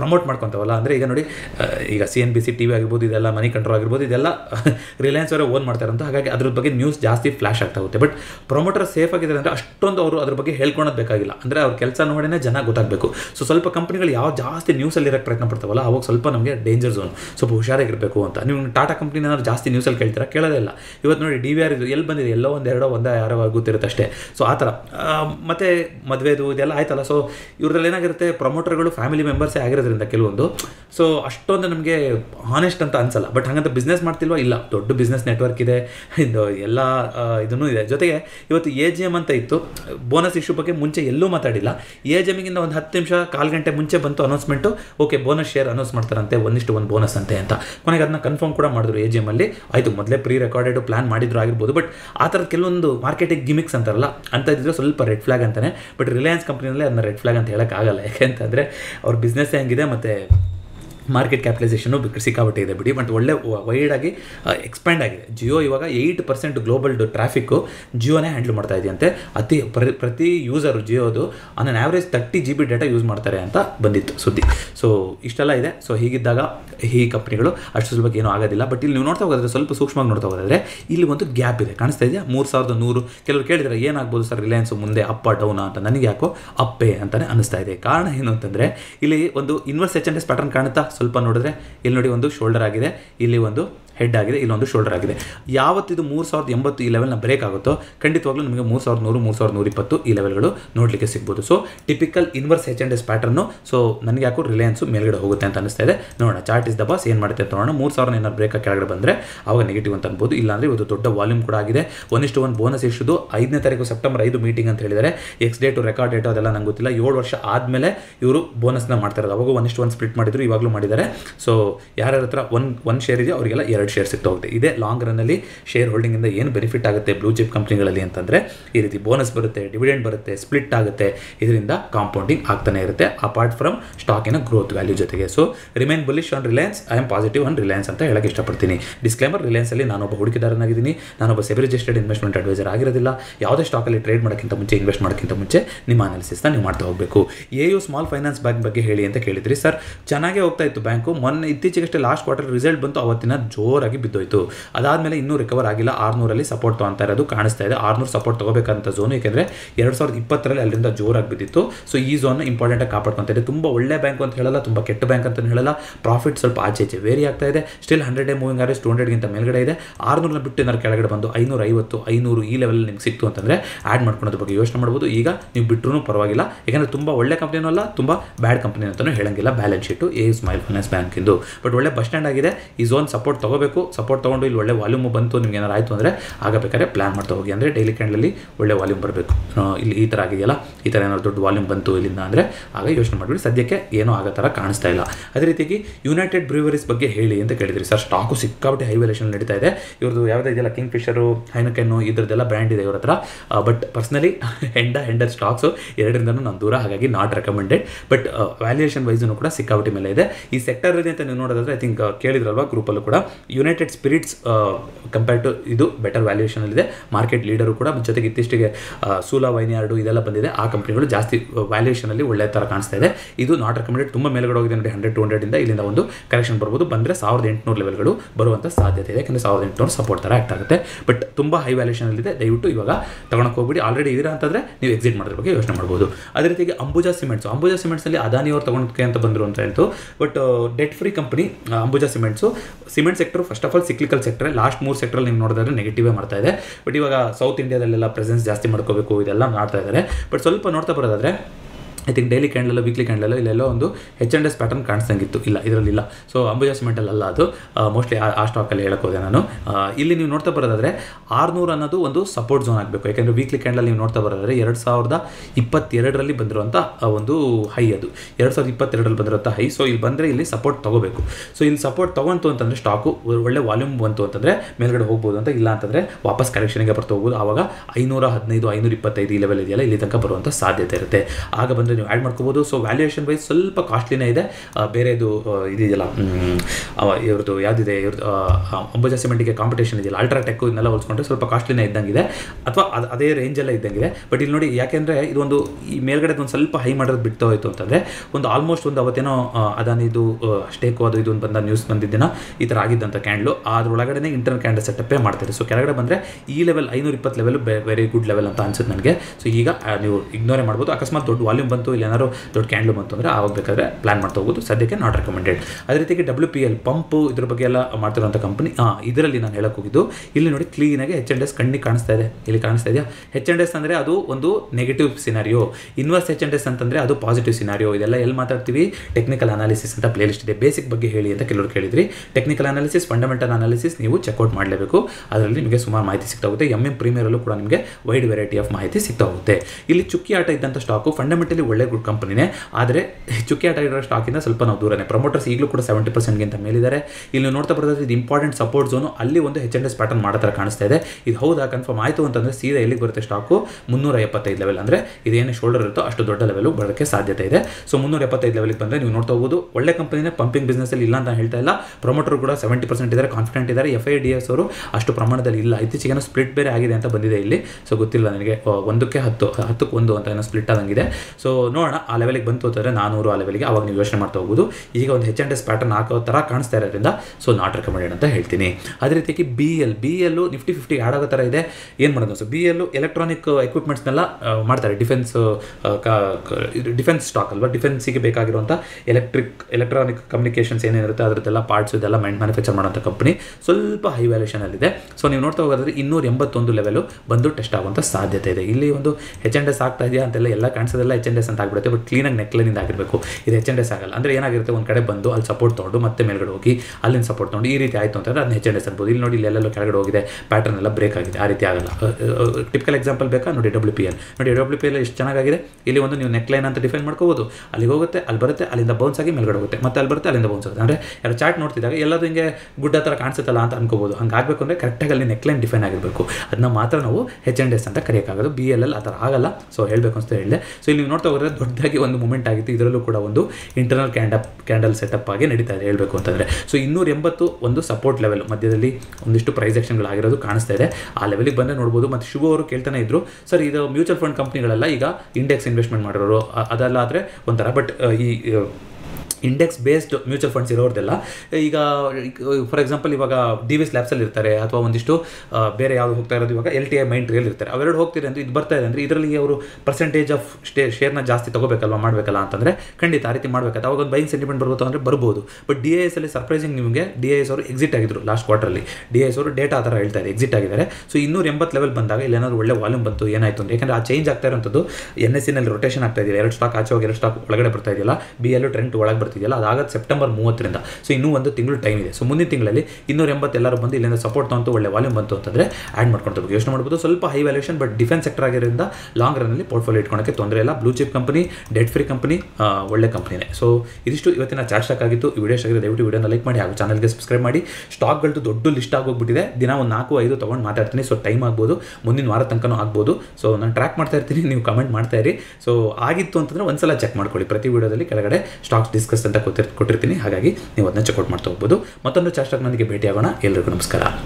ಪ್ರಮೋಟ್ ಮಾಡ್ಕೊತಾವಲ್ಲ ಅಂದರೆ ಈಗ ನೋಡಿ ಈಗ C N B C T V ಆಗಿರ್ಬೋದು ಇದೆಲ್ಲ ಮನಿ ಕಂಟ್ರೋಲ್ ಆಗಿರ್ಬೋದು ಇದೆಲ್ಲ ರಿಲಯನ್ಸ್ ಅವರೇ ಓನ್ ಮಾಡ್ತಾರೆ ಅಂತ ಹಾಗಾಗಿ ಅದ್ರ ಬಗ್ಗೆ ನ್ಯೂಸ್ ಜಾಸ್ತಿ ಫ್ಲಾಶ್ ಆಗ್ತಾ ಹೋಗುತ್ತೆ ಬಟ್ ಪ್ರೊಮೋಟರ್ ಸೇಫ್ ಆಗಿದ್ದಾರೆ ಅಂದರೆ ಅಷ್ಟೊಂದು ಅವರು ಅದ್ರ ಬಗ್ಗೆ ಹೇಳ್ಕೊಳೋದು ಬೇಕಾಗಿಲ್ಲ ಅಂದರೆ ಅವ್ರ ಕೆಲಸ ನೋಡಿನೇ ಜನ ಗೊತ್ತಾಗಬೇಕು ಸೊ ಸ್ವಲ್ಪ ಕಂಪ್ನಿಗಳು ಯಾವ ಜಾಸ್ತಿ ನ್ಯೂಸಲ್ಲಿ ಇರೋಕ್ಕೆ ಪ್ರಯತ್ನ ಪಡ್ತಾವಲ್ಲ ಅವಾಗ ಸ್ವಲ್ಪ ನಮಗೆ ಡೇಂಜರ್ ಝೋನ್ ಸ್ವಲ್ಪ ಹುಷಾರಾಗಿರಬೇಕು ಅಂತ ನೀವು ಟಾಟಾ ಕಂಪ್ನಿನ ಜಾಸ್ತಿ ನ್ಯೂಸಲ್ಲಿ ಕೇಳ್ತೀರಾ ಕೇಳೋದೇ ಇಲ್ಲ ಇವತ್ತು ನೋಡಿ ಡಿ ವಿ ಆರ್ ಇದು ಎಲ್ಲಿ ಬಂದಿದೆ ಎಲ್ಲೋ ಒಂದು ಎರಡೋ ಒಂದು ಯಾರೋ ಗೊತ್ತಿರುತ್ತೆ ಅಷ್ಟೇ ಸೊ ಆ ಥರ ಮತ್ತು ಮದುವೆದು ಇದೆಲ್ಲ ಆಯ್ತಲ್ಲ ಸೊ ಇವ್ರದ್ರಲ್ಲಿ ಏನಾಗಿರುತ್ತೆ ಪ್ರಮೋಟರ್ಗಳು ಫ್ಯಾಮಿಲಿ ಮೆಂಬರ್ಸೇ ಆಗಿರೋದ್ರಿಂದ ಕೆಲವೊಂದು ಸೊ ಅಷ್ಟೊಂದು ನಮಗೆ ಹಾನೆಸ್ಟ್ ಅಂತ ಅನ್ಸಲ್ಲ ಬಟ್ ಹಾಗಂತ ಬಿಸ್ನೆಸ್ ಮಾಡ್ತಾ ಮಾಡ್ತಿಲ್ವಾ ಇಲ್ಲ ದೊಡ್ಡ ಬಿಸ್ನೆಸ್ ನೆಟ್ವರ್ಕ್ ಇದೆ ಇದು ಎಲ್ಲ ಇದನ್ನು ಇದೆ ಜೊತೆಗೆ ಇವತ್ತು ಎ ಜಿ ಎಮ್ ಅಂತ ಇತ್ತು ಬೋನಸ್ ಇಶ್ಯೂ ಬಗ್ಗೆ ಮುಂಚೆ ಎಲ್ಲೂ ಮಾತಾಡಿಲ್ಲ ಎ ಜಿ ಎಮ್ಗಿಂತ ಒಂದು ಹತ್ತು ನಿಮಿಷ ಕಾಲು ಗಂಟೆ ಮುಂಚೆ ಬಂತು announcement okay bonus share announce ಮಾಡ್ತಾರಂತೆ ಒಂದಿಷ್ಟು ಒಂದು ಬೋನಸ್ ಅಂತೆ ಅಂತ ಕೊನೆಗೆ ಅದನ್ನ ಕನ್ಫರ್ಮ್ ಕೂಡ ಮಾಡಿದ್ರು ಎ ಜಿ ಅಲ್ಲಿ ಆಯಿತು ಮೊದಲೇ ಪ್ರೀ ರೆಕಾರ್ಡೆಡ್ ಪ್ಲಾನ್ ಮಾಡಿದ್ರು ಆಗಿರ್ಬೋದು ಬಟ್ ಆ ಥರದ ಕೆಲವೊಂದು ಮಾರ್ಕೆಟಿಗೆ ಗಿಮಿಕ್ಸ್ ಅಂತಾರಲ್ಲ ಅಂತ ಇದ್ದರೆ ಸ್ವಲ್ಪ ರೆಡ್ ಫ್ಲಾಗ್ ಅಂತಾನೆ ಬಟ್ ರಿಲಯನ್ಸ್ ಕಂಪ್ನಿನಲ್ಲಿ ಅದನ್ನ ರೆಡ್ ಫ್ಲಾಗ್ ಅಂತ ಹೇಳೋಕ್ಕಾಗಲ್ಲ ಯಾಕೆಂತಂದರೆ ಅವ್ರ ಬಿಸ್ನೆಸ್ ಹೆಂಗಿದೆ ಮತ್ತು ಮಾರ್ಕೆಟ್ ಕ್ಯಾಪಿಟಲೈಸೇಷನು ಸಿಕ್ಕಾಪಟ್ಟೆ ಇದೆ ಬಿಡಿ ಬಟ್ ಒಳ್ಳೆ ವೈಡಾಗಿ ಎಕ್ಸ್ಪ್ಯಾಂಡ್ ಆಗಿದೆ ಜಿಯೋ ಇವಾಗ ಏಯ್ಟ್ ಪರ್ಸೆಂಟ್ ಗ್ಲೋಬಲ್ ಟ್ರಾಫಿಕ್ಕು ಜಿಯೋನೇ ಹ್ಯಾಂಡಲ್ ಮಾಡ್ತಾ ಇದೆಯಂತೆ ಅತಿ ಪ್ರತಿ ಯೂಸರು ಜಿಯೋದು ಅನ್ನ on thirty G B data use ಮಾಡ್ತಾರೆ ಅಂತ ಬಂದಿತ್ತು ಸುದ್ದಿ ಸೊ ಇಷ್ಟೆಲ್ಲ ಇದೆ ಸೊ ಹೀಗಿದ್ದಾಗ ಈ ಕಂಪ್ನಿಗಳು ಅಷ್ಟು ಸುಲಭಕ್ಕೆ ಏನೂ ಆಗೋದಿಲ್ಲ ಬಟ್ ಇಲ್ಲಿ ನೀವು ನೋಡ್ತಾ ಹೋಗೋದ್ರೆ ಸ್ವಲ್ಪ ಸೂಕ್ಷ್ಮವಾಗಿ ನೋಡ್ತಾ ಹೋಗೋದಾದ್ರೆ ಇಲ್ಲಿ ಒಂದು ಗ್ಯಾಪ್ ಇದೆ ಕಾಣಿಸ್ತಾ ಇದೆಯಾ ಮೂರು ಸಾವಿರದ ನೂರು ಕೆಲವರು ಕೇಳಿದರೆ ಏನಾಗ್ಬೋದು ಸರ್ ರಿಲಯನ್ಸ್ ಮುಂದೆ ಅಪ್ಪ ಡೌನ್ ಅಂತ ನನಗೆ ಯಾಕೋ ಅಪ್ಪೆ ಅಂತಲೇ ಅನಿಸ್ತಾ ಇದೆ ಕಾರಣ ಏನು ಅಂತಂದರೆ ಇಲ್ಲಿ ಒಂದು inverse H N S pattern ಕಾಣುತ್ತಾ ಸ್ವಲ್ಪ ನೋಡಿದ್ರೆ ಇಲ್ಲಿ ನೋಡಿ ಒಂದು ಶೋಲ್ಡರ್ ಆಗಿದೆ ಇಲ್ಲಿ ಒಂದು ಹೆಡ್ ಆಗಿದೆ ಇಲ್ಲೊಂದು ಶೋಲ್ಡರ್ ಆಗಿದೆ ಯಾವತ್ತಿದು ಮೂರು ಸಾವಿರದ ಎಂಬತ್ತು ಈ ಲೆವೆಲ್ನ ಬ್ರೇಕ್ ಆಗುತ್ತೋ ಖಂಡಿತವಾಗ್ಲೂ ನಿಮಗೆ ಮೂರು ಸಾವಿರದ ನೂರು ಮೂರು ಸಾವಿರದ ನೂರ ಇಪ್ಪತ್ತು ಈ ಲೆವೆಲ್ಗಳು ನೋಡಲಿಕ್ಕೆ ಸಿಗ್ಬೋದು so typical inverse H and S pattern so ನನಗೆ ಯಾಕೋ ರಿಲಯನ್ಸು ಮೇಲ್ಗಡೆ ಹೋಗುತ್ತೆ ಅಂತ ಅನಿಸ್ತಾ ಇದೆ ನೋಡೋಣ ಚಾರ್ಟ್ ಇಸ್ ದ ಬಾಸ್ ಏನು ಮಾಡುತ್ತೆ ಅಂತ ನೋಡೋಣ ಮೂರು ಸಾವಿರ ಏನಾದ್ರು ಬ್ರೇಕ್ ಕೆಳಗಡೆ ಬಂದರೆ ಆವಾಗ ನೆಗೆಟಿವ್ ಅಂತ ಅನ್ಬೋದು ಇಲ್ಲಾಂದ್ರೆ ಇವತ್ತು ದೊಡ್ಡ ವಾಲ್ಯೂಮ್ ಕೂಡ ಆಗಿದೆ ಒಂದಿಷ್ಟು ಒಂದು ಬೋನಸ್ ಇಷ್ಟು ಐದನೇ ತಾರೀಕು ಸೆಪ್ಟೆಂಬರ್ ಐದು ಮೀಟಿಂಗ್ ಅಂತ ಹೇಳಿದರೆ ex day to record date ಅದೆಲ್ಲ ನಂಗೆ ಗೊತ್ತಿಲ್ಲ ಏಳು ವರ್ಷ ಆದಮೇಲೆ ಇವರು ಬೋನಸ್ನ ಮಾಡ್ತಾರೆ ಅವಾಗ ಒಂದಿಷ್ಟು ಒಂದು ಸ್ಪ್ಲಿಟ್ ಮಾಡಿದ್ರು ಇವಾಗಲೂ ಮಾಡಿದ್ದಾರೆ ಸೊ ಯಾರ್ಯಾರ ಹತ್ರ ಒಂದು ಒಂದು ಶೇರ್ ಇದೆ ಅವರಿಗೆಲ್ಲ ಎರಡು ಕಂಪ್ನಿಗಳಿಗೆ ಶೇರ್ ಸಿಗ್ತಾ ಹೋಗುತ್ತೆ ಇದೇ ಲಾಂಗ್ ರನ್ನಲ್ಲಿ ಶೇರ್ ಹೋಲ್ಡಿಂಗಿಂದ ಏನು ಬೆನಿಫಿಟ್ ಆಗುತ್ತೆ ಬ್ಲೂ ಚಿಪ್ ಕಂಪ್ನಿಗಳಲ್ಲಿ ಅಂತಂದರೆ ಈ ರೀತಿ ಬೋನಸ್ ಬರುತ್ತೆ ಡಿವಿಡೆಂಡ್ ಬರುತ್ತೆ ಸ್ಪ್ಲಿಟ್ ಆಗುತ್ತೆ ಇದರಿಂದ ಕಾಂಪೌಂಡಿಂಗ್ ಆಗ್ತಾನೆ ಇರುತ್ತೆ ಅಪಾರ್ಟ್ ಫ್ರಮ್ ಸ್ಟಾಕಿನ ಗ್ರೋತ್ ವ್ಯಾಲ್ಯೂ ಜೊತೆಗೆ so remain bullish on Reliance I am positive on Reliance ಅಂತ ಹೇಳಕ್ಕೆ ಇಷ್ಟಪಡ್ತೀನಿ ಡಿಸ್ಕ್ಲೇಮರ್ ರಿಲಯನ್ಸಲ್ಲಿ ಒಬ್ಬ ಹೂಡಿಕೆದಾರನಾಗಿದ್ದೀನಿ ನಾನೊಬ್ಬ ಸೆಬಿ ರಿಜಿಸ್ಟರ್ಡ್ ಇನ್ವೆಸ್ಟ್ಮೆಂಟ್ ಅಡ್ವೈಸರ್ ಆಗಿರೋದಿಲ್ಲ ಯಾವುದೇ ಸ್ಟಾಕಲ್ಲಿ ಟ್ರೇಡ್ ಮಾಡೋಕ್ಕಿಂತ ಮುಂಚೆ ಇನ್ವೆಸ್ಟ್ ಮಾಡೋಕ್ಕಿಂತ ಮುಂಚೆ ನಿಮ್ಮ ಅನಾಲಿಸಿಸ್ನ ನೀವು ಮಾಡ್ತಾ ಹೋಗಬೇಕು A U small finance bank ಬಗ್ಗೆ ಹೇಳಿ ಅಂತ ಕೇಳಿದ್ರಿ ಸರ್ ಚೆನ್ನಾಗೇ ಹೋಗ್ತಾ ಇತ್ತು ಬ್ಯಾಂಕು ಮೊನ್ನೆ ಇತ್ತೀಚೆಗಷ್ಟೇ ಲಾಸ್ಟ್ ಕ್ವಾರ್ಟರ್ ರಿಸಲ್ಟ್ ಬಂತು ಅವತ್ತಿನ ಜೋರು ರಿಕವರ್ ಆಗಿ ಬಿದ್ದೋಯ್ತು ಮೇಲೆ ಇನ್ನೂ ರಿಕವರ್ ಆಗಿಲ್ಲ ಆರ್ನೂರಲ್ಲಿ ಸಪೋರ್ಟ್ ತೊಗೊತಾ ಇರೋದು ಕಾಣಿಸ್ತಾ ಇದೆ ಆರ್ನೂರು ಸಪೋರ್ಟ್ ತಗೋಬೇಕಂತ ಝೋನು ಏಕೆಂದರೆ ಎರಡು ಸಾವಿರದ ಇಪ್ಪತ್ತರಲ್ಲಿ ಅಲ್ಲಿಂದ ಜೋರಾಗಿ ಬಿದ್ದಿತ್ತು ಸೊ ಈ ಝೋನ್ ಆಗಿ ಕಾಪಾಡ್ಕೊತಾ ಇದೆ ತುಂಬ ಒಳ್ಳೆ ಬ್ಯಾಂಕ್ ಅಂತ ಹೇಳಲ್ಲ ತುಂಬ ಕೆಟ್ಟ ಬ್ಯಾಂಕ್ ಅಂತ ಹೇಳಲ್ಲ ಪ್ರಾಫಿಟ್ ಸ್ವಲ್ಪ ಆಚೆ ಈಚೆ ವೇರಿ ಆಗ್ತಾ ಇದೆ ಸ್ಟಿಲ್ ಹಂಡ್ರೆಡ್ ಡೇ ಮೂವಿಂಗ್ ಆದ್ರೆ ಹಂಡ್ರೆಡ್ ಗಿಂತ ಮೇಲ್ಗಡೆ ಇದೆ ಆರ್ನೂರನ್ನ ಬಿಟ್ಟು ಏನಾರು ಕೆಳಗಡೆ ಬಂದು ಐನೂರ ಐವತ್ತು ಐನೂರು ಈ ಲೆವೆಲ್ ನಿಮ್ಗೆ ಸಿಕ್ತು ಅಂತಂದ್ರೆ ಆಡ್ ಮಾಡ್ಕೊಳೋದ್ರ ಬಗ್ಗೆ ಯೋಚನೆ ಮಾಡಬಹುದು ಈಗ ನೀವು ಬಿಟ್ಟರು ಪರವಾಗಿಲ್ಲ ಯಾಕಂದ್ರೆ ತುಂಬ ಒಳ್ಳೆ ಕಂಪ್ನಿನೂ ಅಲ್ಲ ತುಂಬ ಬ್ಯಾಡ್ ಕಂಪನಿ ಅಂತಲೂ ಹೇಳಂಗಿಲ್ಲ balance sheet A small finance ಬ್ಯಾಂಕಿಂದು ಬಟ್ ಒಳ್ಳೆ ಬಸ್ ಸ್ಟ್ಯಾಂಡ್ ಆಗಿದೆ ಈ ಝೋನ್ ಸಪೋರ್ಟ್ ತಗೋ ತೊಗೋಬೇಕು ಸಪೋರ್ಟ್ ತೊಗೊಂಡು ಇಲ್ಲಿ ಒಳ್ಳೆ ವಾಲ್ಯೂಮ್ ಬಂತು ನಿಮ್ಗೆ ಏನಾರು ಆಯಿತು ಅಂದರೆ ಆಗ ಬೇಕಾದ್ರೆ ಪ್ಲ್ಯಾನ್ ಮಾಡ್ತಾ ಹೋಗಿ ಅಂದರೆ ಡೈಲಿ ಕ್ಯಾಂಡಲಲ್ಲಿ ಒಳ್ಳೆ ವಾಲ್ಯೂಮ್ ಬರಬೇಕು ಇಲ್ಲಿ ಈ ಥರ ಆಗಿದೆಯಲ್ಲ ಈ ಥರ ಏನಾದ್ರು ದೊಡ್ಡ ವಾಲ್ಯೂಮ್ ಬಂತು ಇಲ್ಲಿಂದ ಅಂದರೆ ಆಗ ಯೋಚನೆ ಮಾಡಿಬಿಡಿ ಸದ್ಯಕ್ಕೆ ಏನೂ ಆಗೋ ಥರ ಕಾಣಿಸ್ತಾ ಇಲ್ಲ ಅದೇ ರೀತಿಯಾಗಿ ಯುನೈಟೆಡ್ ಬ್ರೂವರೀಸ್ ಬಗ್ಗೆ ಹೇಳಿ ಅಂತ ಕೇಳಿದ್ರಿ ಸರ್ ಸ್ಟಾಕು ಸಿಕ್ಕಾಬಿಟ್ಟು ಹೈ ವ್ಯಾಲ್ಯೂಷನ್ ನಡೀತಾ ಇದೆ ಇವ್ರದ್ದು ಯಾವುದೇ ಇದೆಯಲ್ಲ ಕಿಂಗ್ ಫಿಶರು ಹೈನಕೆನ್ನು ಇದ್ರದ್ದೆಲ್ಲ ಬ್ರ್ಯಾಂಡ್ ಇದೆ ಇವ್ರ ಹತ್ರ ಬಟ್ ಪರ್ಸ್ನಲಿ ಹೆಂಡ ಹೆಂಡರ್ ಸ್ಟಾಕ್ಸು ಎರಡರಿಂದನೂ ನಾನು ದೂರ ಹಾಗಾಗಿ not recommended but valuation wise ಕೂಡ ಸಿಕ್ಕಾಬಿಟ್ಟಿ ಮೇಲೆ ಇದೆ ಈ ಸೆಕ್ಟರ್ ಇದೆ ಅಂತ ನೀವು ನೋಡೋದಾದ್ರೆ ಐ ಥಿಂಕ್ ಕೇಳಿದ್ರಲ್ವಾ ಗ್ರೂಪಲ್ಲೂ ಕೂಡ ಯುನೈಟೆಡ್ ಸ್ಪಿರಿಟ್ಸ್ ಕಂಪೇರ್ ಟು ಇದು ಬೆಟರ್ ವ್ಯಾಲ್ಯೂಯೇಷನಲ್ಲಿದೆ ಮಾರ್ಕೆಟ್ ಲೀಡರು ಕೂಡ ಜೊತೆಗೆ ಇತ್ತೀಚೆಗೆ ಸೂಲಾ ವೈನ್ಯಾರ್ಡು ಇದೆಲ್ಲ ಬಂದಿದೆ ಆ ಕಂಪ್ನಿಗಳು ಜಾಸ್ತಿ ವ್ಯಾಲ್ಯೂಯೇಷನಲ್ಲಿ ಒಳ್ಳೆ ಥರ ಕಾಣಿಸ್ತಾ ಇದೆ ಇದು ನಾಟ್ ರೆಕಮೆಂಡೆಡ್ ತುಂಬ ಮೇಲ್ಗಡೆ ಹೋಗಿದೆ ನೋಡಿ ಹಂಡ್ರೆಡ್ ಟು ಹಂಡ್ರೆಡಿಂದ ಇಲ್ಲಿಂದ ಒಂದು ಕರೆಕ್ಷನ್ ಬರ್ಬೋದು ಬಂದರೆ ಸಾವಿರದ ಎಂಟುನೂರು ಲೆವೆಲ್ಗಳು ಬರುವಂಥ ಸಾಧ್ಯತೆ ಇದೆ ಯಾಕಂದರೆ ಸಾವಿರದ ಎಂಟುನೂರು ಸಪೋರ್ಟ್ ಥರ ಆಕ್ಟ್ ಆಗುತ್ತೆ ಬಟ್ ತುಂಬ ಹೈ ವ್ಯಾಲ್ಯೂಷನಲ್ಲಿದೆ ದಯವಿಟ್ಟು ಇವಾಗ ತಗೊಳಕ್ಕೆ ಹೋಗ್ಬಿಡಿ ಆಲ್ರೆಡಿ ಇದೀರಾ ಅಂತಂದರೆ ನೀವು ಎಕ್ಸಿಟ್ ಮಾಡೋದ್ರ ಬಗ್ಗೆ ಯೋಚನೆ ಮಾಡ್ಬೋದು ಅದೇ ರೀತಿಯಾಗಿ ಅಂಬುಜಾ ಸಿಮೆಂಟ್ಸು ಅಂಬುಜಾ ಸಿಮೆಂಟ್ಸಲ್ಲಿ ಅದಾನಿ ಅವ್ರು ಅಂತ ಬಂದರು ಅಂತ ಹೇಳ್ತು but debt free company Ambuja cements cement sector sector first of all cyclical ಸೆಕ್ಟ್ರೆ ಲಾಸ್ಟ್ ಮೂರು ಸೆಕ್ಟರ್ ನೀವು ನೋಡಿದ್ರೆ ನೆಗೆಟಿವೇ ಮಾಡ್ತಾ ಇದೆ ಬಟ್ ಇವಾಗ ಸೌತ್ ಇಂಡಿಯಾದಲ್ಲೆಲ್ಲ ಪ್ರೆಸೆನ್ಸ್ ಜಾಸ್ತಿ ಮಾಡ್ಕೋಬೇಕು ಇದೆಲ್ಲ ಮಾಡ್ತಾ ಇದ್ದಾರೆ ಬಟ್ ಸ್ವಲ್ಪ ನೋಡ್ತಾ ಬರೋದಾದ್ರೆ ಐ ತಿಂಕ್ ಡೈಲಿ ಅಲ್ಲ ವೀಕ್ಲಿ ಅಲ್ಲ ಇಲ್ಲೆಲ್ಲೋ ಒಂದು ಹೆಚ್ ಆ್ಯಂಡ್ ಎಸ್ ಪ್ಯಾಟರ್ನ್ ಕಾಣಿಸ್ದಂಗಿತ್ತು ಇಲ್ಲ ಇದರಲ್ಲಿಲ್ಲ ಸೊ ಅಂಬುಜಾ ಸಿಮೆಂಟಲ್ಲ ಅದು ಮೋಸ್ಟ್ಲಿ ಆ ಸ್ಟಾಕಲ್ಲಿ ಹೋದೆ ನಾನು ಇಲ್ಲಿ ನೀವು ನೋಡ್ತಾ ಬರೋದಾದರೆ ಆರುನೂರು ಅನ್ನೋದು ಒಂದು ಸಪೋರ್ಟ್ ಝೋನ್ ಆಗಬೇಕು ಯಾಕೆಂದರೆ ವೀಕ್ಲಿ ಕ್ಯಾಂಡಲ್ಲಿ ನೀವು ನೋಡ್ತಾ ಬರೋದಾದರೆ ಎರಡು ಸಾವಿರದ ಇಪ್ಪತ್ತೆರಡರಲ್ಲಿ ಬಂದಿರುವಂಥ ಒಂದು ಹೈ ಅದು ಎರಡು ಸಾವಿರದ ಇಪ್ಪತ್ತೆರಡರಲ್ಲಿ ಬಂದಿರುವಂಥ ಹೈ ಸೊ ಇಲ್ಲಿ ಬಂದರೆ ಇಲ್ಲಿ ಸಪೋರ್ಟ್ ತೊಗೋಬೇಕು ಸೊ ಇಲ್ಲಿ ಸಪೋರ್ಟ್ ತೊಗೊಂತು ಅಂತಂದರೆ ಸ್ಟಾಕು ಒಳ್ಳೆ ವಾಲ್ಯೂಮ್ ಬಂತು ಅಂತಂದರೆ ಮೇಲ್ಗಡೆ ಹೋಗ್ಬೋದು ಅಂತ ಇಲ್ಲ ಅಂತಂದರೆ ವಾಪಸ್ ಕರೆಕ್ಷನ್ಗೆ ಬರ್ತಾ ಹೋಗ್ಬೋದು ಆವಾಗ ಐನೂರ ಹದಿನೈದು ಐನೂರ ಇಪ್ಪತ್ತೈದು ಈ ಲೆವೆಲ್ ಇದೆಯಲ್ಲ ಇಲ್ಲಿ ತನಕ ಬರುವಂಥ ಸಾಧ್ಯತೆ ಇರುತ್ತೆ ಆಗ ಬಂದು ಅಂದರೆ ನೀವು ಆ್ಯಡ್ ಮಾಡ್ಕೋಬೋದು ಸೊ ವ್ಯಾಲ್ಯೂಯೇಷನ್ ವೈಸ್ ಸ್ವಲ್ಪ ಕಾಸ್ಟ್ಲಿನೇ ಇದೆ ಬೇರೆದು ಇದೆಯಲ್ಲ ಇವ್ರದ್ದು ಯಾವುದಿದೆ ಇವ್ರದ್ದು ಅಂಬುಜಾ ಸಿಮೆಂಟಿಗೆ ಕಾಂಪಿಟೇಷನ್ ಇದೆಯಲ್ಲ ಅಲ್ಟ್ರಾ ಇದನ್ನೆಲ್ಲ ಹೋಲ್ಸ್ಕೊಂಡ್ರೆ ಸ್ವಲ್ಪ ಕಾಸ್ಟ್ಲಿನೇ ಇದ್ದಂಗಿದೆ ಅಥವಾ ಅದು ಅದೇ ರೇಂಜೆಲ್ಲ ಇದ್ದಂಗಿದೆ ಬಟ್ ಇಲ್ಲಿ ನೋಡಿ ಯಾಕೆಂದರೆ ಇದೊಂದು ಈ ಮೇಲ್ಗಡೆ ಒಂದು ಸ್ವಲ್ಪ ಹೈ ಮಾಡೋದು ಬಿಡ್ತಾ ಹೋಯಿತು ಅಂತಂದರೆ ಒಂದು ಆಲ್ಮೋಸ್ಟ್ ಒಂದು ಅವತ್ತೇನೋ ಅದಾನಿದು ಸ್ಟೇಕು ಅದು ಇದು ಒಂದು ಬಂದ ನ್ಯೂಸ್ ಬಂದಿದ್ದಿನ ಈ ಥರ ಆಗಿದ್ದಂಥ ಕ್ಯಾಂಡ್ಲು ಅದರೊಳಗಡೆ ಇಂಟರ್ನಲ್ ಕ್ಯಾಂಡಲ್ ಸೆಟಪ್ಪೇ ಮಾಡ್ತಾರೆ ಸೊ ಕೆಳಗಡೆ ಬಂದರೆ ಈ ಲೆವೆಲ್ ಐನೂರ ಇಪ್ಪತ್ತು ಲೆವೆಲ್ ವೆರಿ ಗುಡ್ ಲೆವೆಲ್ ಅಂತ ಅನ್ಸುತ್ತೆ ನನಗೆ ಸೊ ಈಗ ನೀವು ಇಗ್ನೋರೇ ಮಾಡ್ಬೋದು ಅಕಸ್ಮಾತ್ ದೊಡ್ಡ ವಾಲ್ಯೂಮ್ ಬಂದು ಬಂತು ಇಲ್ಲ ಏನಾದ್ರು ದೊಡ್ಡ ಕ್ಯಾಂಡ್ಲು ಬಂತು ಅಂದರೆ ಆವಾಗ ಬೇಕಾದರೆ ಪ್ಲಾನ್ ಮಾಡ್ತಾ ಹೋಗೋದು ಸದ್ಯಕ್ಕೆ ನಾಟ್ ರೆಕಮೆಂಡೆಡ್ ಅದೇ ರೀತಿಗೆ ಡಬ್ಲ್ಯೂ ಪಿ ಎಲ್ ಪಂಪು ಇದ್ರ ಬಗ್ಗೆ ಎಲ್ಲ ಮಾಡ್ತಿರೋಂಥ ಕಂಪನಿ ಹಾಂ ಇದರಲ್ಲಿ ನಾನು ಹೇಳಕ್ಕೆ ಹೋಗಿದ್ದು ಇಲ್ಲಿ ನೋಡಿ ಕ್ಲೀನಾಗಿ ಎಚ್ ಎಂಡ್ ಎಸ್ ಕಣ್ಣಿಗೆ ಕಾಣಿಸ್ತಾ ಇದೆ ಇಲ್ಲಿ ಕಾಣಿಸ್ತಾ ಇದೆಯಾ ಎಚ್ ಆ್ಯಂಡ್ ಎಸ್ ಅಂದರೆ ಅದು ಒಂದು negative scenario inverse H and S ಅಂತಂದರೆ ಅದು ಪಾಸಿಟಿವ್ ಸಿನಾರಿಯೋ ಇದೆಲ್ಲ ಎಲ್ಲಿ ಮಾತಾಡ್ತೀವಿ ಟೆಕ್ನಿಕಲ್ ಅನಾಲಿಸಿಸ್ ಅಂತ ಪ್ಲೇಲಿಸ್ಟ್ ಇದೆ ಬೇಸಿಕ್ ಬಗ್ಗೆ ಹೇಳಿ ಅಂತ ಕೆಲವರು ಕೇಳಿದ್ರಿ ಟೆಕ್ನಿಕಲ್ ಅನಾಲಿಸಿಸ್ ಫಂಡಮೆಂಟಲ್ ಅನಾಲಿಸಿಸ್ ನೀವು ಚೆಕ್ಔಟ್ ಮಾಡಲೇಬೇಕು ಅದರಲ್ಲಿ ನಿಮಗೆ ಸುಮಾರು ಮಾಹಿತಿ ಸಿಗ್ತಾ ಹೋಗುತ್ತೆ ಎಮ್ ಎಂ ಪ್ರೀಮಿಯರಲ್ಲೂ ಕೂಡ ನಿಮಗೆ ವೈಡ್ ವೆರೈಟಿ ಆಫ್ ಮಾಹಿತಿ ಸಿಗ್ತಾ ಹೋಗುತ್ತೆ ಇಲ್ಲಿ ಚುಕ್ಕಿ ಆಟ ಇದ್ದಂಥ ಸ್ಟಾಕು ಫಂಡಮೆಂಟಲಿ ಒಳ್ಳೆ ಗುಡ್ ಕಂಪನಿನೇ ಆದರೆ ಚುಕ್ಕಿಯಾಟ ಇರೋ ಸ್ಟಾಕಿಂದ ಸ್ವಲ್ಪ ನಾವು ದೂರನೇ ಪ್ರಮೋಟರ್ಸ್ ಈಗಲೂ ಕೂಡ ಸೆವೆಂಟಿ ಪರ್ಸೆಂಟ್ಗಿಂತ ಮೇಲಿದ್ದಾರೆ ಇಲ್ಲಿ ನೋಡ್ತಾ ಬರೋದ್ರೆ ಇದು ಇಂಪಾರ್ಟೆಂಟ್ ಸಪೋರ್ಟ್ ಝೋನು ಅಲ್ಲಿ ಒಂದು ಹೆಚ್ ಎನ್ ಎಸ್ ಪ್ಯಾಟರ್ನ್ ಮಾಡೋ ಥರ ಕಾಣಿಸ್ತಾ ಇದೆ ಇದು ಹೌದಾ ಕನ್ಫರ್ಮ್ ಆಯಿತು ಅಂತಂದರೆ ಸೀದಾ ಎಲ್ಲಿಗೆ ಬರುತ್ತೆ ಸ್ಟಾಕು ಮುನ್ನೂರ ಎಪ್ಪತ್ತೈದು ಲೆವೆಲ್ ಅಂದರೆ ಇದೇನು ಶೋಲ್ಡರ್ ಇರುತ್ತೋ ಅಷ್ಟು ದೊಡ್ಡ ಲೆವೆಲು ಬರೋಕ್ಕೆ ಸಾಧ್ಯತೆ ಇದೆ ಸೊ ಮುನ್ನೂರ ಎಪ್ಪತ್ತೈದು ಲೆವೆಲ್ಗೆ ಬಂದರೆ ನೀವು ನೋಡ್ತಾ ಹೋಗೋದು ಒಳ್ಳೆ ಕಂಪನಿನೇ ಪಂಪಿಂಗ್ ಬಿಸ್ನೆಸ್ಸಲ್ಲಿ ಇಲ್ಲ ಅಂತ ಹೇಳ್ತಾ ಇಲ್ಲ ಪ್ರಮೋಟರ್ ಕೂಡ ಸೆವೆಂಟಿ ಪರ್ಸೆಂಟ್ ಇದ್ದಾರೆ ಕಾನ್ಫಿಡೆಂಟ್ ಇದ್ದಾರೆ ಎಫ್ ಐ ಡಿ ಎಸ್ ಅವರು ಅಷ್ಟು ಪ್ರಮಾಣದಲ್ಲಿ ಇಲ್ಲ ಇತ್ತೀಚೆಗೆ ಸ್ಪ್ಲಿಟ್ ಬೇರೆ ಆಗಿದೆ ಅಂತ ಬಂದಿದೆ ಇಲ್ಲಿ ಸೊ ಗೊತ್ತಿಲ್ಲ ನನಗೆ ಒಂದಕ್ಕೆ ಹತ್ತು ಹತ್ತಕ್ಕೆ ಒಂದು ಅಂತ ಏನೋ ಸ್ಪ್ಲಿಟ್ ಆದಂಗಿದೆ ಸೊ ನೋಡೋಣ ಆ ಲೆವೆಲ್ಗೆ ಬಂತು ಅಂತಂದರೆ ನಾನೂರು ಆ ಲೆವೆಲಿಗೆ ಅವಾಗ ನೀವು ಯೋಚನೆ ಮಾಡ್ತಾ ಹೋಗ್ಬೋದು ಈಗ ಒಂದು ಹೆಚ್ ಆ್ಯಂಡ್ ಎಸ್ ಪ್ಯಾಟರ್ನ್ ಹಾಕೋ ಥರ ಕಾಣಿಸ್ತಾ ಇರೋದ್ರಿಂದ ಸೊ ನಾಟ್ ರೆಕಮೆಂಡೆಡ್ ಅಂತ ಹೇಳ್ತೀನಿ ಅದೇ ರೀತಿಯಾಗಿ B L B L Nifty fifty add ಆಗೋ ಥರ ಇದೆ ಏನು ಮಾಡೋದು ಸೊ ಬಿ ಎಲ್ಲು ಎಲೆಕ್ಟ್ರಾನಿಕ್ ಎಕ್ವಿಪ್ಮೆಂಟ್ಸ್ನೆಲ್ಲ ಮಾಡ್ತಾರೆ ಡಿಫೆನ್ಸ್ ಡಿಫೆನ್ಸ್ ಸ್ಟಾಕ್ ಅಲ್ವಾ ಡಿಫೆನ್ಸಿಗೆ ಬೇಕಾಗಿರುವಂಥ ಎಲೆಕ್ಟ್ರಿಕ್ ಎಲೆಕ್ಟ್ರಾನಿಕ್ ಕಮ್ಯುನಿಕೇಷನ್ಸ್ ಏನೇನಿರುತ್ತೆ ಅದರದ್ದೆಲ್ಲ ಪಾರ್ಟ್ಸ್ ಇದೆಲ್ಲ ಮೈಂಡ್ ಮ್ಯಾನುಫ್ಯಾಕ್ಚರ್ ಮಾಡೋಂಥ ಕಂಪ್ನಿ ಸ್ವಲ್ಪ ಹೈ ಇದೆ ಸೊ ನೀವು ನೋಡ್ತಾ ಹೋಗೋದ್ರೆ ಇನ್ನೂರ ಎಂಬತ್ತೊಂದು ಲೆವೆಲ್ ಬಂದು ಟೆಸ್ಟ್ ಆಗುವಂಥ ಸಾಧ್ಯತೆ ಇದೆ ಇಲ್ಲಿ ಒಂದು ಹೆಚ್ ಆ್ಯಂಡ್ ಎಸ್ ಆಗ್ತಾ ಇದೆಯಾ ಅಂತೆಲ್ಲ ಎಲ್ಲ ಕಾಣಿಸೋದೆಲ್ಲ ಹೆಚ್ ಆ್ಯಂಡ್ ಎಸ್ ಅಂತ ಆಗಿಬಿಡುತ್ತೆ ಬಟ್ ಕ್ಲೀನಾಗಿ ನೆಕ್ಲೈನಿಂದ ಆಗಿರಬೇಕು ಇದು ಹೆಚ್ ಎಂಡ್ ಎಸ್ ಆಗಲ್ಲ ಅಂದರೆ ಏನಾಗಿರುತ್ತೆ ಒಂದು ಕಡೆ ಬಂದು ಅಲ್ಲಿ ಸಪೋರ್ಟ್ ತೊಗೊಂಡು ಮತ್ತೆ ಮೇಲ್ಗಡೆ ಹೋಗಿ ಅಲ್ಲಿಂದ ಸಪೋರ್ಟ್ ತೊಗೊಂಡು ಈ ರೀತಿ ಆಯಿತು ಅಂತಂದರೆ ಅದನ್ನ ಹೆಚ್ ಎನ್ ಎಸ್ ಅನ್ಬೋದು ಇಲ್ಲಿ ನೋಡಿ ಇಲ್ಲೆಲ್ಲೋ ಕೆಳಗಡೆ ಹೋಗಿದೆ ಪ್ಯಾಟರ್ನ್ ಎಲ್ಲ ಬ್ರೇಕ್ ಆಗಿದೆ ಆ ರೀತಿ ಆಗಲ್ಲ ಟಿಪಿಕಲ್ ಎಕ್ಸಾಂಪಲ್ ಬೇಕಾ ನೋಡಿ ಡಬ್ಲ್ಯೂ ಪಿ ಎಲ್ ನೋಡಿ ಡಬ್ಲ್ಯೂ ಪಿ ಎಲ್ ಎಷ್ಟು ಚೆನ್ನಾಗಿದೆ ಇಲ್ಲಿ ಒಂದು ನೀವು ನೆಕ್ಲೈನ್ ಅಂತ ಡಿಫೈನ್ ಮಾಡ್ಕೋಬೋದು ಅಲ್ಲಿಗೆ ಹೋಗುತ್ತೆ ಅಲ್ಲಿ ಬರುತ್ತೆ ಅಲ್ಲಿಂದ ಬೌನ್ಸ್ ಆಗಿ ಮೇಲ್ಗಡೆ ಹೋಗುತ್ತೆ ಮತ್ತೆ ಅಲ್ಲಿ ಬರುತ್ತೆ ಅಲ್ಲಿಂದ ಬೌನ್ಸ್ ಆಗುತ್ತೆ ಅಂದರೆ ಯಾರು ಚಾರ್ಟ್ ನೋಡ್ತಿದ್ದಾಗ ಎಲ್ಲದೂ ಹಿಂಗೆ ಗುಡ್ಡ ಥರ ಕಾಣಿಸುತ್ತಲ್ಲ ಅಂತ ಅನ್ಕೋಬೋದು ಹಂಗೆ ಆಗಬೇಕು ಅಂದರೆ ಕರೆಕ್ಟಾಗಿ ಅಲ್ಲಿ ನೆಕ್ಲೈನ್ ಡಿಫೈನ್ ಆಗಿರಬೇಕು ಅದನ್ನ ಮಾತ್ರ ನಾವು ಹೆಚ್ ಎಂಡ್ ಎಸ್ ಅಂತ ಕರೆಯೋಕ್ಕಾಗೋದು ಬಿ ಎಲ್ ಎಲ್ ಆ ಥರ ಆಗಲ್ಲ ಸೊ ಹೇಳಬೇಕು ಅಂತ ಹೇಳಿದೆ ಸೊ ಇಲ್ಲಿ ನೋಡ್ತಾ ದೊಡ್ಡದಾಗಿ ಒಂದು ಮೂಮೆಂಟ್ ಆಗಿತ್ತು ಇದರಲ್ಲೂ ಕೂಡ ಒಂದು ಇಂಟರ್ನಲ್ ಕ್ಯಾಂಡಪ್ ಕ್ಯಾಂಡಲ್ ಸೆಟಪ್ ಆಗಿ ನಡೀತಾ ಇದೆ ಹೇಳಬೇಕು ಅಂತಂದರೆ ಸೊ ಇನ್ನೂರ ಎಂಬತ್ತು ಒಂದು ಸಪೋರ್ಟ್ ಲೆವೆಲ್ ಮಧ್ಯದಲ್ಲಿ ಒಂದಿಷ್ಟು ಪ್ರೈಸ್ ಆಕ್ಷನ್ಗಳಾಗಿರೋದು ಕಾಣಿಸ್ತಾ ಇದೆ ಆ ಲೆವೆಲಿಗೆ ಬಂದೇ ನೋಡ್ಬೋದು ಮತ್ತು ಶುಭ ಅವರು ಕೇಳ್ತಾನೆ ಇದ್ರು ಸರ್ ಇದು ಮ್ಯೂಚುವಲ್ ಫಂಡ್ ಕಂಪ್ನಿಗಳೆಲ್ಲ ಈಗ ಇಂಡೆಕ್ಸ್ ಇನ್ವೆಸ್ಟ್ಮೆಂಟ್ ಮಾಡಿರೋರು ಅದಲ್ಲ ಒಂಥರ ಬಟ್ ಈ ಇಂಡೆಕ್ಸ್ ಬೇಸ್ಡ್ ಮ್ಯೂಚುವಲ್ ಫಂಡ್ಸ್ ಇರೋರ್ದೆಲ್ಲ ಈಗ ಫಾರ್ ಎಕ್ಸಾಂಪಲ್ ಇವಾಗ ಡಿ ವಿ ಸ್ಲ್ಯಾಬ್ಸಲ್ಲಿ ಇರ್ತಾರೆ ಅಥವಾ ಒಂದಿಷ್ಟು ಬೇರೆ ಯಾವುದು ಹೋಗ್ತಾ ಇರೋದು ಇವಾಗ L T I mind real ಇರ್ತಾರೆ ಅವೆರಡು ಹೋಗ್ತಿದೆ ಅಂದರೆ ಇದು ಬರ್ತಾ ಇದೆ ಅಂದರೆ ಇದರಲ್ಲಿ ಅವರು ಪರ್ಸೆಂಟೇಜ್ ಆಫ್ ಸ್ಟೇ ಶೇರ್ನ ಜಾಸ್ತಿ ತಗೋಬೇಕಲ್ವಾ ಮಾಡಬೇಕಲ್ಲ ಅಂತಂದರೆ ಖಂಡಿತ ಆ ರೀತಿ ಮಾಡಬೇಕು ಅವಾಗ ಒಂದು ಬೈಯಿಂಗ್ ಸೆಂಟಿಮೆಂಟ್ ಬರ್ಬೋದು ಅಂದರೆ ಬರ್ಬೋದು ಬಟ್ ಡಿ ಎಸ್ ಅಲ್ಲಿ ಸರ್ಪ್ರೈಸಿಂಗ್ ನಿಮಗೆ ಡಿ ಐ ಎಸ್ ಅವರು ಎಕ್ಸಿಟ್ ಆಗಿದ್ರು ಲಾಸ್ಟ್ ಕ್ವಾರ್ಟರ್ಲಿ ಡಿ ಎಸ್ ಅವರು ಡೇಟಾ ಆ ಥರ ಹೇಳ್ತಾರೆ ಎಕ್ಸಿಟ್ ಆಗಿದ್ದಾರೆ ಸೊ ಇನ್ನೂರ ಎಂಬತ್ತು ಲೆವೆಲ್ ಬಂದಾಗ ಇಲ್ಲೇನಾದ್ರು ಒಳ್ಳೆ ವಾಲ್ಯೂಮ್ ಬಂತು ಏನಾಯಿತು ಅಂದರೆ ಯಾಕಂದರೆ ಆ ಚೇಂಜ್ ಆಗ್ತಾ ಇರೋಂಥದ್ದು ಎನ್ ಎಸ್ ಸಿನಲ್ಲಿ ರೊಟೇಷನ್ ಆಗ್ತಾ ಇದೆಯಾ ಎರಡು ಸ್ಟಾಕ್ ಆಚೆ ಹೋಗಿ ಎರಡು ಸ್ಟಾಕ್ ಒಳಗಡೆ ಬರ್ತಾ ಇದೆಯಲ್ಲ ಬಿ ಎಲ್ಲೂ ಟ್ರೆಂಟ್ ಒಳಗೆ ಬರ್ತಿದೆಯಲ್ಲ ಅದಾಗತ್ತೆ ಸೆಪ್ಟೆಂಬರ್ ಮೂವತ್ತರಿಂದ ಸೊ ಇನ್ನೂ ಒಂದು ತಿಂಗಳು ಟೈಮ್ ಇದೆ ಸೊ ಮುಂದಿನ ತಿಂಗಳಲ್ಲಿ ಇನ್ನೂರ ಎಂಬತ್ತು ಎಲ್ಲರೂ ಬಂದು ಇಲ್ಲಿಂದ ಸಪೋರ್ಟ್ ತಗೊಂತು ಒಳ್ಳೆ ವಾಲ್ಯೂಮ್ ಬಂತು ಅಂತಂದರೆ ಆ್ಯಡ್ ಮಾಡ್ಕೊಂಡು ಯೋಚನೆ ಮಾಡ್ಬೋದು ಸ್ವಲ್ಪ high valuation but defence sector ಆಗಿರೋದ್ರಿಂದ ಲಾಂಗ್ ರನ್ನಲ್ಲಿ ಪೋರ್ಟ್ಫೋಲಿಯೋ ಇಟ್ಕೊಳಕ್ಕೆ ತೊಂದರೆ ಇಲ್ಲ blue chip company debt free company ಒಳ್ಳೆ ಕಂಪನಿನೇ ಸೊ ಇದಿಷ್ಟು ಇವತ್ತಿನ ಚಾರ್ಜ್ ಸ್ಟಾಕ್ ಆಗಿತ್ತು ಈ ವಿಡಿಯೋ ಆಗಿರೋ ದಯವಿಟ್ಟು ವಿಡಿಯೋನ ಲೈಕ್ ಮಾಡಿ ಹಾಗೂ ಚಾನಲ್ಗೆ ಸಬ್ಸ್ಕ್ರೈಬ್ ಮಾಡಿ ಸ್ಟಾಕ್ಗಳದ್ದು ದೊಡ್ಡ ಲಿಸ್ಟ್ ಆಗೋಗ್ಬಿಟ್ಟಿದೆ ದಿನ ಒಂದು ನಾಲ್ಕು ಐದು ತೊಗೊಂಡು ಮಾತಾಡ್ತೀನಿ ಸೊ ಟೈಮ್ ಆಗ್ಬೋದು ಮುಂದಿನ ವಾರ ತನಕನೂ ಆಗ್ಬೋದು ಸೊ ನಾನು ಟ್ರ್ಯಾಕ್ ಮಾಡ್ತಾ ಇರ್ತೀನಿ ನೀವು ಕಮೆಂಟ್ ಮಾಡ್ತಾ ಇರಿ ಸೊ ಆಗಿತ್ತು ಅಂತಂದರೆ ಒಂದ್ಸಲ ಚೆಕ್ ಮಾಡ್ಕೊಳ್ಳಿ ಪ್ರತಿ ವಿಡಿಯೋದಲ್ಲಿ ಕೆಳಗಡೆ ಸ್ಟಾಕ್ಸ್ ಡಿಸ್ಕಸ್ ಅಂತ ಕೊಟ್ಟಿರ್ತೀನಿ ಹಾಗಾಗಿ ನೀವು ಅದನ್ನ ಚೆಕ್ಔಟ್ ಮಾಡ್ತಾ ಹೋಗ್ಬೋದು ಮತ್ತೊಂದು ಭೇಟಿ ಭೇಟಿಯಾಗೋಣ ಎಲ್ಲರಿಗೂ ನಮಸ್ಕಾರ